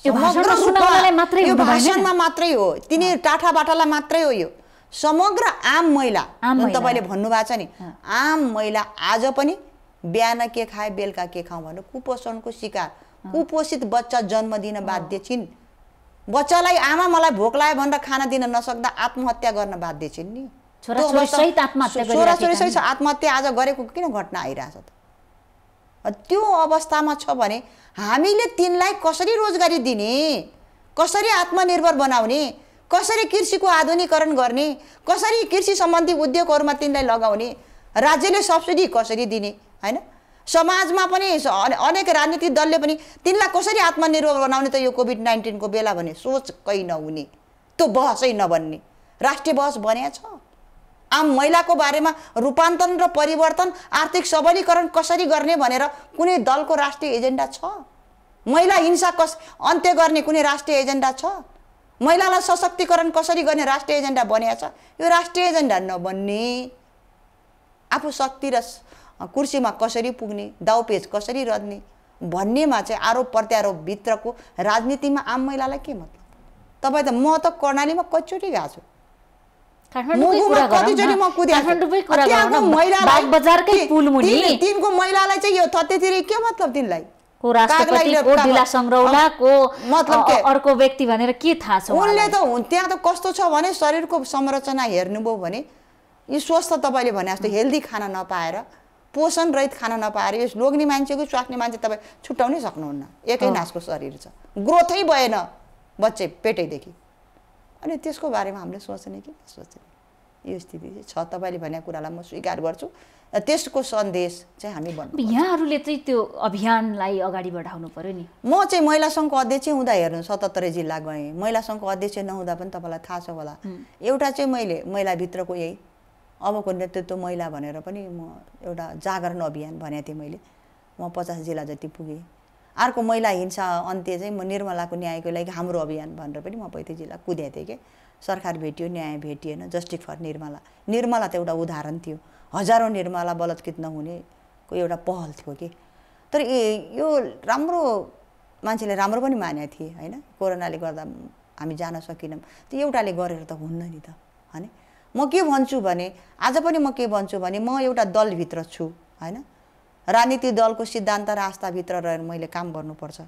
यो भाषणमा मात्रै हो तिनीहरू टाठा बाटालाई मात्रै हो यो समग्र आम महिला तपाईँले भन्नुभएको छ नि आम महिला आज पनि बिहान के खाए बेलुका के खाऊ भनेर कुपोषणको शिकार कुपोषित बच्चा जन्म दिन बाध्य छिन् बच्चालाई आमा मलाई भोक लाग्यो भनेर खाना दिन नसक्दा आत्महत्या गर्न बाध्य छिन् नि छोराछोरी सहित आत्महत्या आज गरेको किन घटना आइरहेछ त त्यो अवस्थामा छ भने हामीले तिनलाई कसरी रोजगारी दिने कसरी आत्मनिर्भर बनाउने कसरी कृषिको आधुनिकरण गर्ने कसरी कृषि सम्बन्धी उद्योगहरूमा तिनलाई लगाउने राज्यले सब्सिडी कसरी दिने होइन समाजमा पनि अनेक राजनीतिक दलले पनि तिनलाई कसरी आत्मनिर्भर बनाउने त यो कोभिड नाइन्टिनको बेला भने सोच कहीँ नहुने त्यो बहसै नबन्ने राष्ट्रिय बहस बने छ आम महिलाको बारेमा रूपान्तरण र परिवर्तन आर्थिक सबलीकरण कसरी गर्ने भनेर कुनै दलको राष्ट्रिय एजेन्डा छ महिला हिंसा कस अन्त्य गर्ने कुनै राष्ट्रिय एजेन्डा छ महिलालाई सशक्तिकरण कसरी गर्ने राष्ट्रिय एजेन्डा बनिया छ यो राष्ट्रिय एजेन्डा नबन्ने आफू शक्ति र कुर्सीमा कसरी पुग्ने दाउपेज कसरी रद्ने भन्नेमा चाहिँ आरोप प्रत्यारोपभित्रको राजनीतिमा आम महिलालाई के मतलब तपाईँ त म त कर्णालीमा कतिचोटि गएको छु तिनको महिलालाई के मतलब अर्को व्यक्ति भनेर के थाहा छ उनले त त्यहाँ त कस्तो छ भने शरीरको संरचना हेर्नुभयो भने यो स्वस्थ तपाईँले भने जस्तो हेल्दी खाना नपाएर पोषण रहित खान नपाएर यो लोग्ने मान्छेको स्वाक्ने मान्छे तपाईँ छुट्याउनै सक्नुहुन्न एकै नाचको शरीर छ ग्रोथै भएन बच्चे पेटैदेखि अनि त्यसको बारेमा हामीले सोच्ने कि सोच्ने यो स्थिति चाहिँ छ तपाईँले भनेको कुरालाई म स्वीकार गर्छु र त्यसको सन्देश चाहिँ हामी भन्नु यहाँहरूले चाहिँ त्यो अभियानलाई अगाडि बढाउनु पऱ्यो नि म चाहिँ महिला सङ्घको अध्यक्ष हुँदा हेर्नु सतहत्तरै जिल्ला गएँ महिला सङ्घको अध्यक्ष नहुँदा पनि तपाईँलाई थाहा छ होला एउटा चाहिँ मैले महिलाभित्रको यही अबको नेतृत्व महिला भनेर पनि म एउटा जागरण अभियान भनेको थिएँ मैले म पचास जिल्ला जति पुगेँ अर्को महिला हिंसा अन्त्य चाहिँ म निर्मलाको न्यायको लागि हाम्रो अभियान भनेर पनि म पैँतिस जिल्ला कुदेको थिएँ कि सरकार भेटियो न्याय भेटिएन जस्टिस फर निर्मला निर्मला त एउटा उदाहरण थियो हजारौँ निर्मला बलात्कृत नहुनेको एउटा पहल थियो कि तर यो राम्रो मान्छेले राम्रो पनि मानेको थिए होइन कोरोनाले गर्दा हामी जान सकेनौँ त्यो एउटाले गरेर त हुन्न नि त होइन म के भन्छु भने आज पनि म के भन्छु भने म एउटा दलभित्र छु होइन राजनीति दलको सिद्धान्त र आस्थाभित्र रहेर मैले काम गर्नुपर्छ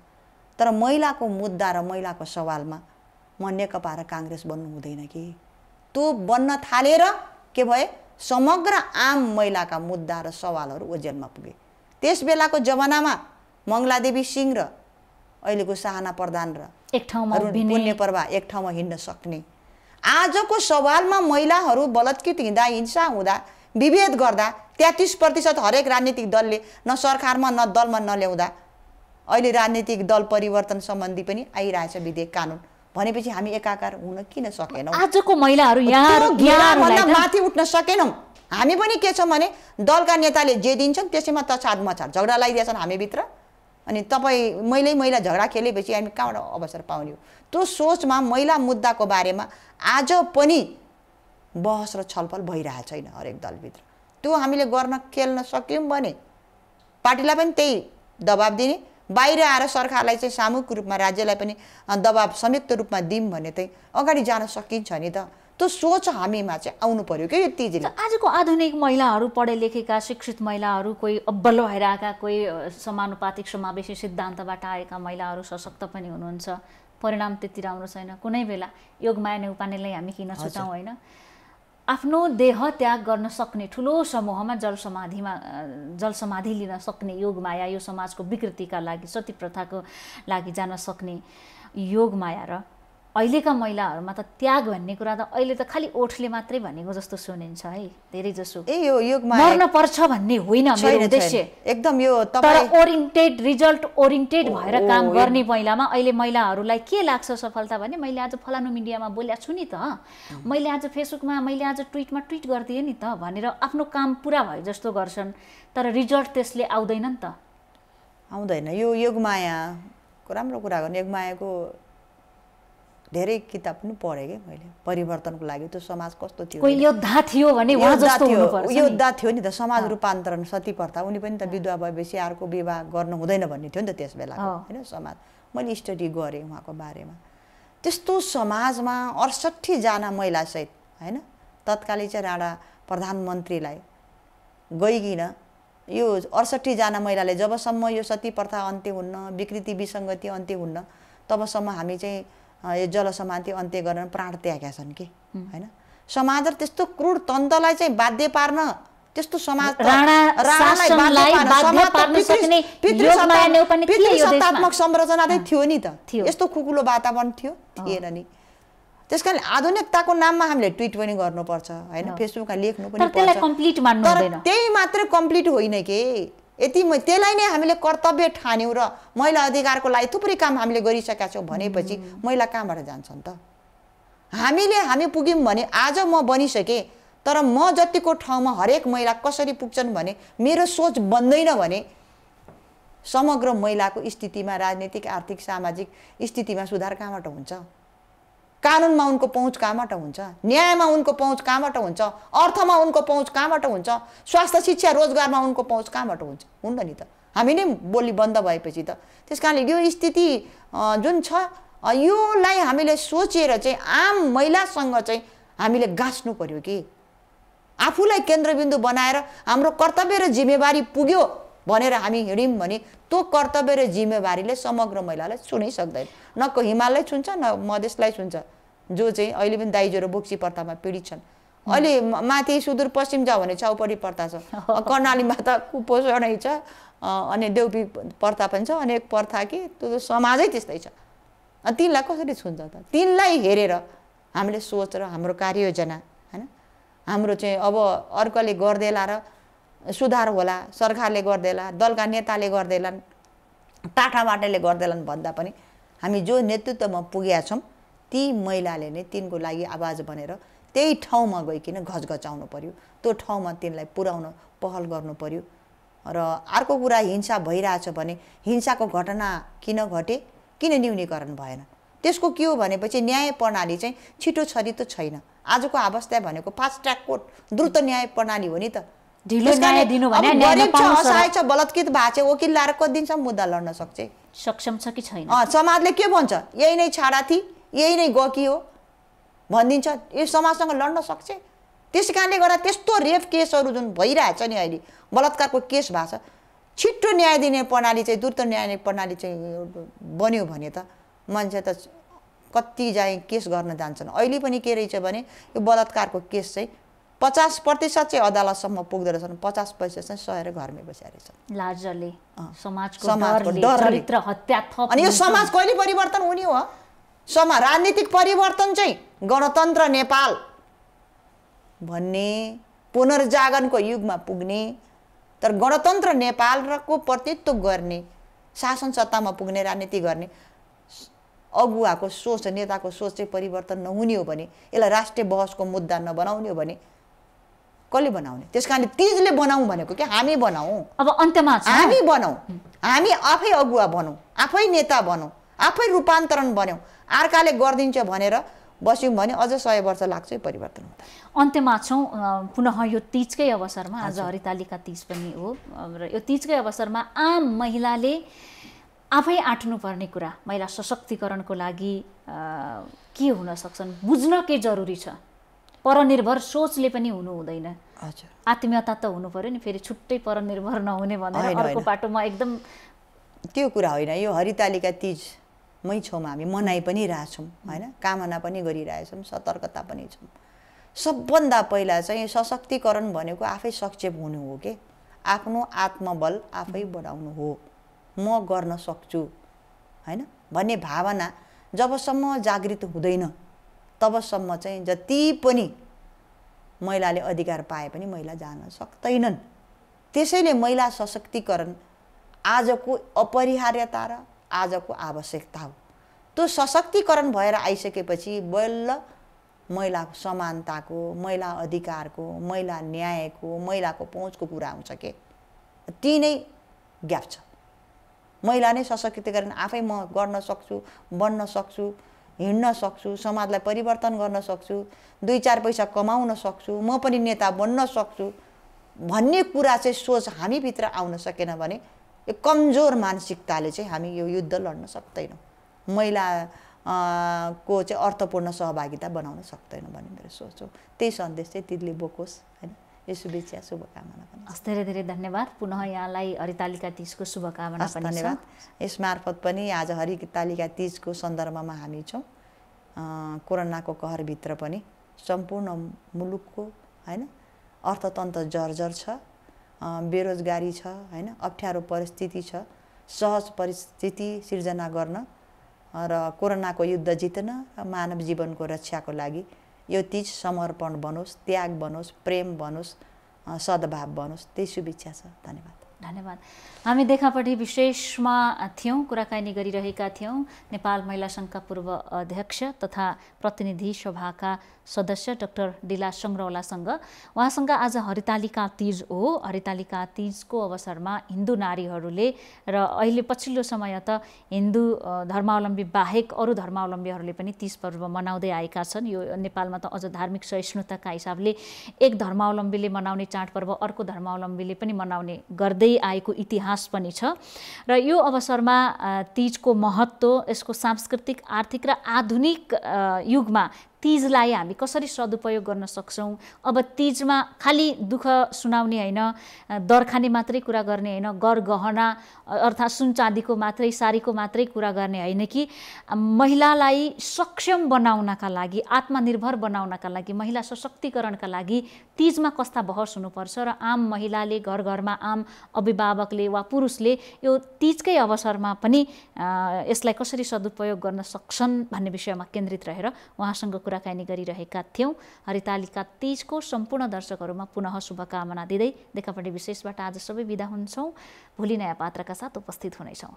तर महिलाको मुद्दा र महिलाको सवालमा म नेकपा र काङ्ग्रेस बन्नु हुँदैन कि त्यो बन्न थालेर के भए समग्र आम महिलाका मुद्दा र सवालहरू ओजेलमा पुगे त्यस बेलाको जमानामा मङ्गलादेवी सिंह र अहिलेको साहना प्रधान र एक ठाउँमा पुण्य प्रभा एक ठाउँमा हिँड्न सक्ने आजको सवालमा महिलाहरू बलत्कृत हिँड्दा हिंसा हुँदा विभेद गर्दा तेत्तिस प्रतिशत हरेक राजनीतिक दलले न सरकारमा न दलमा नल्याउँदा अहिले राजनीतिक दल परिवर्तन सम्बन्धी पनि आइरहेछ विधेयक कानुन भनेपछि हामी एकाकार हुन किन सकेनौँ आजको महिलाहरू यहाँ माथि उठ्न सकेनौँ हामी पनि के छौँ भने दलका नेताले जे दिन्छन् त्यसैमा त तछाड मछाड झगडा लगाइदिएछन् हामीभित्र अनि तपाईँ मैलै मैला झगडा खेलेपछि हामी कहाँबाट अवसर पाउने हो त्यो सोचमा महिला मुद्दाको बारेमा आज पनि बहस र छलफल भइरहेको छैन हरेक दलभित्र त्यो हामीले गर्न खेल्न सक्यौँ भने पार्टीलाई पनि त्यही दबाब दिने बाहिर आएर सरकारलाई चाहिँ सामूहिक रूपमा राज्यलाई पनि दबाब संयुक्त रूपमा दिउँ भने चाहिँ अगाडि जान सकिन्छ नि त त्यो सोच हामीमा चाहिँ आउनु पर्यो क्या यो तिजले आजको आधुनिक महिलाहरू पढे लेखेका शिक्षित महिलाहरू कोही अब्बल भएर कोही समानुपातिक समावेशी सिद्धान्तबाट आएका महिलाहरू सशक्त पनि हुनुहुन्छ परिणाम त्यति राम्रो छैन कुनै बेला योगमाया नेउपानेलाई हामी किन छुट्याउँ होइन आफ्नो देह त्याग गर्न सक्ने ठुलो समूहमा जल समाधिमा जल समाधि लिन सक्ने योगमाया यो समाजको विकृतिका लागि सती प्रथाको लागि जान सक्ने योगमाया र अहिलेका महिलाहरूमा त त्याग भन्ने कुरा त अहिले त खालि ओठले मात्रै भनेको जस्तो सुनिन्छ है धेरै जसो ए यो युगमा मर्न पर्छ भन्ने होइन मेरो उद्देश्य एकदम यो तर ओरिएन्टेड रिजल्ट ओरिएन्टेड भएर काम गर्ने महिलामा अहिले महिलाहरूलाई के लाग्छ सफलता भने मैले आज फलानु मिडियामा बोल्या छु नि त मैले आज फेसबुकमा मैले आज ट्विटमा ट्विट गरिदिएँ नि त भनेर आफ्नो काम पुरा भयो जस्तो गर्छन् तर रिजल्ट त्यसले आउँदैन नि त आउँदैन यो योगमायाको राम्रो कुरा गर्ने योगमायाको धेरै किताब पनि पढेँ कि मैले परिवर्तनको लागि त्यो समाज कस्तो थियो योद्धा थियो भने योद्धा थियो नि त समाज रूपान्तरण सती प्रथा उनी पनि त विधवा भएपछि अर्को विवाह गर्नु हुँदैन भन्ने थियो नि त त्यस बेला होइन समाज मैले स्टडी गरेँ उहाँको बारेमा त्यस्तो समाजमा अडसट्ठीजना महिलासहित होइन तत्कालीन चाहिँ राणा प्रधानमन्त्रीलाई गइकन यो अडसट्ठीजना महिलाले जबसम्म यो सती प्रथा अन्त्य हुन्न विकृति विसङ्गति अन्त्य हुन्न तबसम्म हामी चाहिँ यो जलसमान्ति अन्त्य गरेर प्राण त्यागेका छन् कि होइन समाज र त्यस्तो क्रूर तन्त्रलाई चाहिँ बाध्य पार्न त्यस्तो समाज सत्तात्मक संरचना चाहिँ थियो नि त यस्तो खुकुलो वातावरण थियो थिएन नि त्यस कारण आधुनिकताको नाममा हामीले ट्विट पनि गर्नुपर्छ होइन फेसबुकमा लेख्नु पनि त्यही मात्रै कम्प्लिट होइन के यति म त्यसलाई नै हामीले कर्तव्य ठान्यौँ र महिला अधिकारको लागि थुप्रै काम हामीले गरिसकेका छौँ भनेपछि महिला कहाँबाट जान्छन् त हामीले हामी पुग्यौँ भने आज म बनिसकेँ तर म जतिको ठाउँमा हरेक महिला कसरी पुग्छन् भने मेरो सोच बन्दैन भने समग्र महिलाको स्थितिमा राजनीतिक आर्थिक सामाजिक स्थितिमा सुधार कहाँबाट हुन्छ कानुनमा उनको पहुँच कहाँबाट हुन्छ न्यायमा उनको पहुँच कहाँबाट हुन्छ अर्थमा उनको पहुँच कहाँबाट हुन्छ स्वास्थ्य शिक्षा रोजगारमा उनको पहुँच कहाँबाट हुन्छ हुन्छ नि त हामी नै बोली बन्द भएपछि त त्यस कारणले यो स्थिति जुन छ योलाई हामीले सोचेर चाहिँ आम महिलासँग चाहिँ हामीले गाँच्नु पऱ्यो कि आफूलाई केन्द्रबिन्दु बनाएर हाम्रो कर्तव्य र जिम्मेवारी पुग्यो भनेर हामी हिँड्यौँ भने त्यो कर्तव्य र जिम्मेवारीले समग्र महिलालाई छुनै सक्दैन न को हिमाललाई छुन्छ न मधेसलाई छुन्छ जो चाहिँ अहिले पनि दाइजो र बोक्सी प्रथामा पीडित छन् अहिले माथि सुदूरपश्चिम जाऊ भने छाउपट्टि प्रथा छ कर्णालीमा त कुपोषणै छ अनि देउपी प्रथा पनि छ अनि प्रथा कि त्यो समाजै त्यस्तै छ तिनलाई कसरी छुन्छ त तिनलाई हेरेर हामीले सोच र हाम्रो कार्ययोजना होइन हाम्रो चाहिँ अब अर्कोले गर्दै र सुधार होला सरकारले गर्दैला दलका नेताले गर्दैनन् बाटाले गर्दैनन् भन्दा पनि हामी जो नेतृत्वमा पुगेका छौँ ती महिलाले नै तिनको लागि आवाज बनेर त्यही ठाउँमा गइकन घचघचाउनु पर्यो त्यो ठाउँमा तिनलाई पुर्याउन पहल गर्नु पऱ्यो र अर्को कुरा हिंसा भइरहेछ भने हिंसाको घटना किन घटे किन न्यूनीकरण भएन त्यसको के हो भनेपछि न्याय प्रणाली चाहिँ छिटो छरितो छैन आजको अवस्था भनेको फास्ट ट्र्याक कोर्ट द्रुत न्याय प्रणाली हो नि त ढिलो दिनु भने भएको छ वकिल लाएर कति दिनसम्म मुद्दा लड्न सक्छ सक्षम छ कि छैन समाजले के भन्छ यही नै छाडा थिए यही नै गकी हो भनिदिन्छ यो समाजसँग लड्न सक्छ त्यस कारणले गर्दा त्यस्तो रेप केसहरू जुन भइरहेछ नि अहिले बलात्कारको केस भएको छ छिट्टो न्याय दिने प्रणाली चाहिँ द्रुत न्याय प्रणाली चाहिँ बन्यो भने त मान्छे त कति जाँ केस गर्न जान्छन् अहिले पनि के रहेछ भने यो बलात्कारको केस चाहिँ पचास प्रतिशत चाहिँ अदालतसम्म पुग्दो रहेछन् पचास प्रतिशत चाहिँ सहेर घरमै बसिया रहेछन् समाजको अनि यो समाज कहिले परिवर्तन हुने हो समा राजनीतिक परिवर्तन चाहिँ गणतन्त्र नेपाल भन्ने पुनर्जागरणको युगमा पुग्ने तर गणतन्त्र नेपालको प्रतित्व गर्ने शासन सत्तामा पुग्ने राजनीति गर्ने अगुवाको सोच नेताको सोच चाहिँ परिवर्तन नहुने हो भने यसलाई राष्ट्रिय बहसको मुद्दा नबनाउने हो भने कसले बनाउने त्यस कारणले तिजले बनाउँ भनेको कि हामी बनाऊ अब अन्त्यमा हामी बनाऊ हामी आफै अगुवा बनौँ आफै नेता बनौँ आफै रूपान्तरण बन्यौँ अर्काले गरिदिन्छ भनेर बस्यौँ भने अझ सय वर्ष लाग्छ परिवर्तन अन्त्यमा छौँ पुनः यो तिजकै अवसरमा आज हरितालिका तिज पनि हो र यो तिजकै अवसरमा आम महिलाले आफै आँट्नुपर्ने कुरा महिला सशक्तिकरणको लागि के हुन सक्छन् बुझ्न के जरुरी छ परनिर्भर सोचले पनि हुनु हुँदैन आत्मीयता त हुनु पर्यो नि फेरि छुट्टै परनिर्भर नहुने भनेर अर्को बाटोमा एकदम त्यो कुरा होइन यो हरितालिका तिजमै छौँ हामी मनाइ पनि रहेछौँ होइन कामना पनि गरिरहेछौँ सतर्कता पनि छौँ सबभन्दा पहिला चाहिँ सशक्तिकरण भनेको आफै सक्षम हुनु हो कि आफ्नो आत्मबल आफै बढाउनु हो म गर्न सक्छु होइन भन्ने भावना जबसम्म जागृत हुँदैन तबसम्म चाहिँ जति पनि महिलाले अधिकार पाए पनि महिला जान सक्दैनन् त्यसैले महिला सशक्तिकरण आजको अपरिहार्यता र आजको आवश्यकता हो त्यो सशक्तिकरण भएर आइसकेपछि बल्ल महिला समानताको महिला अधिकारको महिला न्यायको महिलाको पहुँचको कुरा आउँछ के ती नै ग्याप छ महिला नै सशक्तिकरण आफै म गर्न सक्छु बन्न सक्छु हिँड्न सक्छु समाजलाई परिवर्तन गर्न सक्छु दुई चार पैसा कमाउन सक्छु म पनि नेता बन्न सक्छु भन्ने कुरा चाहिँ सोच हामीभित्र आउन सकेन भने यो कमजोर मानसिकताले चाहिँ हामी यो युद्ध लड्न सक्दैनौँ महिला को चाहिँ अर्थपूर्ण सहभागिता बनाउन सक्दैनौँ भन्ने मेरो सोच हो त्यही सन्देश चाहिँ तिनले बोकोस् होइन यो शुभेच्छा शुभकामना पनि हस् धेरै धेरै धन्यवाद पुनः यहाँलाई हरितालिका तिजको शुभकामना पनि धन्यवाद यसमार्फत पनि आज हरितालिका तिजको सन्दर्भमा हामी छौँ कोरोनाको कहरभित्र पनि सम्पूर्ण मुलुकको होइन अर्थतन्त्र जर्जर छ बेरोजगारी छ होइन अप्ठ्यारो परिस्थिति छ सहज परिस्थिति सिर्जना गर्न र कोरोनाको युद्ध जित्न मानव जीवनको रक्षाको लागि यो तिज समर्पण बनोस् त्याग बनोस् प्रेम बनोस् सद्भाव बनोस् त्यही शुभेच्छा छ धन्यवाद धन्यवाद हामी देखापट्टि विशेषमा थियौँ कुराकानी गरिरहेका थियौँ नेपाल महिला सङ्घका पूर्व अध्यक्ष तथा प्रतिनिधि सभाका सदस्य डाक्टर डिला सङ्ग्रौलासँग उहाँसँग आज हरितालिका तिज हो हरितालिका तिजको अवसरमा हिन्दू नारीहरूले र अहिले पछिल्लो समय त हिन्दू धर्मावलम्बी बाहेक अरू धर्मावलम्बीहरूले पनि तिज पर्व मनाउँदै आएका छन् यो नेपालमा त अझ धार्मिक सहिष्णुताका हिसाबले एक धर्मावलम्बीले मनाउने चाडपर्व अर्को धर्मावलम्बीले पनि मनाउने गर्दै आएको इतिहास पनि छ र यो अवसरमा तिजको महत्त्व यसको सांस्कृतिक आर्थिक र आधुनिक युगमा तिजलाई हामी कसरी सदुपयोग गर्न सक्छौँ अब तिजमा खालि दुःख सुनाउने होइन दरखाने मात्रै कुरा गर्ने होइन गर गहना अर्थात् सुन चाँदीको मात्रै सारीको मात्रै कुरा गर्ने होइन कि महिलालाई सक्षम बनाउनका लागि आत्मनिर्भर बनाउनका लागि महिला सशक्तिकरणका लागि तिजमा कस्ता बहस हुनुपर्छ र आम महिलाले घर घरमा आम अभिभावकले वा पुरुषले यो तिजकै अवसरमा पनि यसलाई कसरी सदुपयोग गर्न सक्छन् भन्ने विषयमा केन्द्रित रहेर उहाँसँग कुरा कुराकानी गरिरहेका थियौँ हरितालिका तिजको सम्पूर्ण दर्शकहरूमा पुनः शुभकामना दिँदै देखापट्टि विशेषबाट आज सबै विदा हुन्छौँ भोलि नयाँ पात्रका साथ उपस्थित हुनेछौँ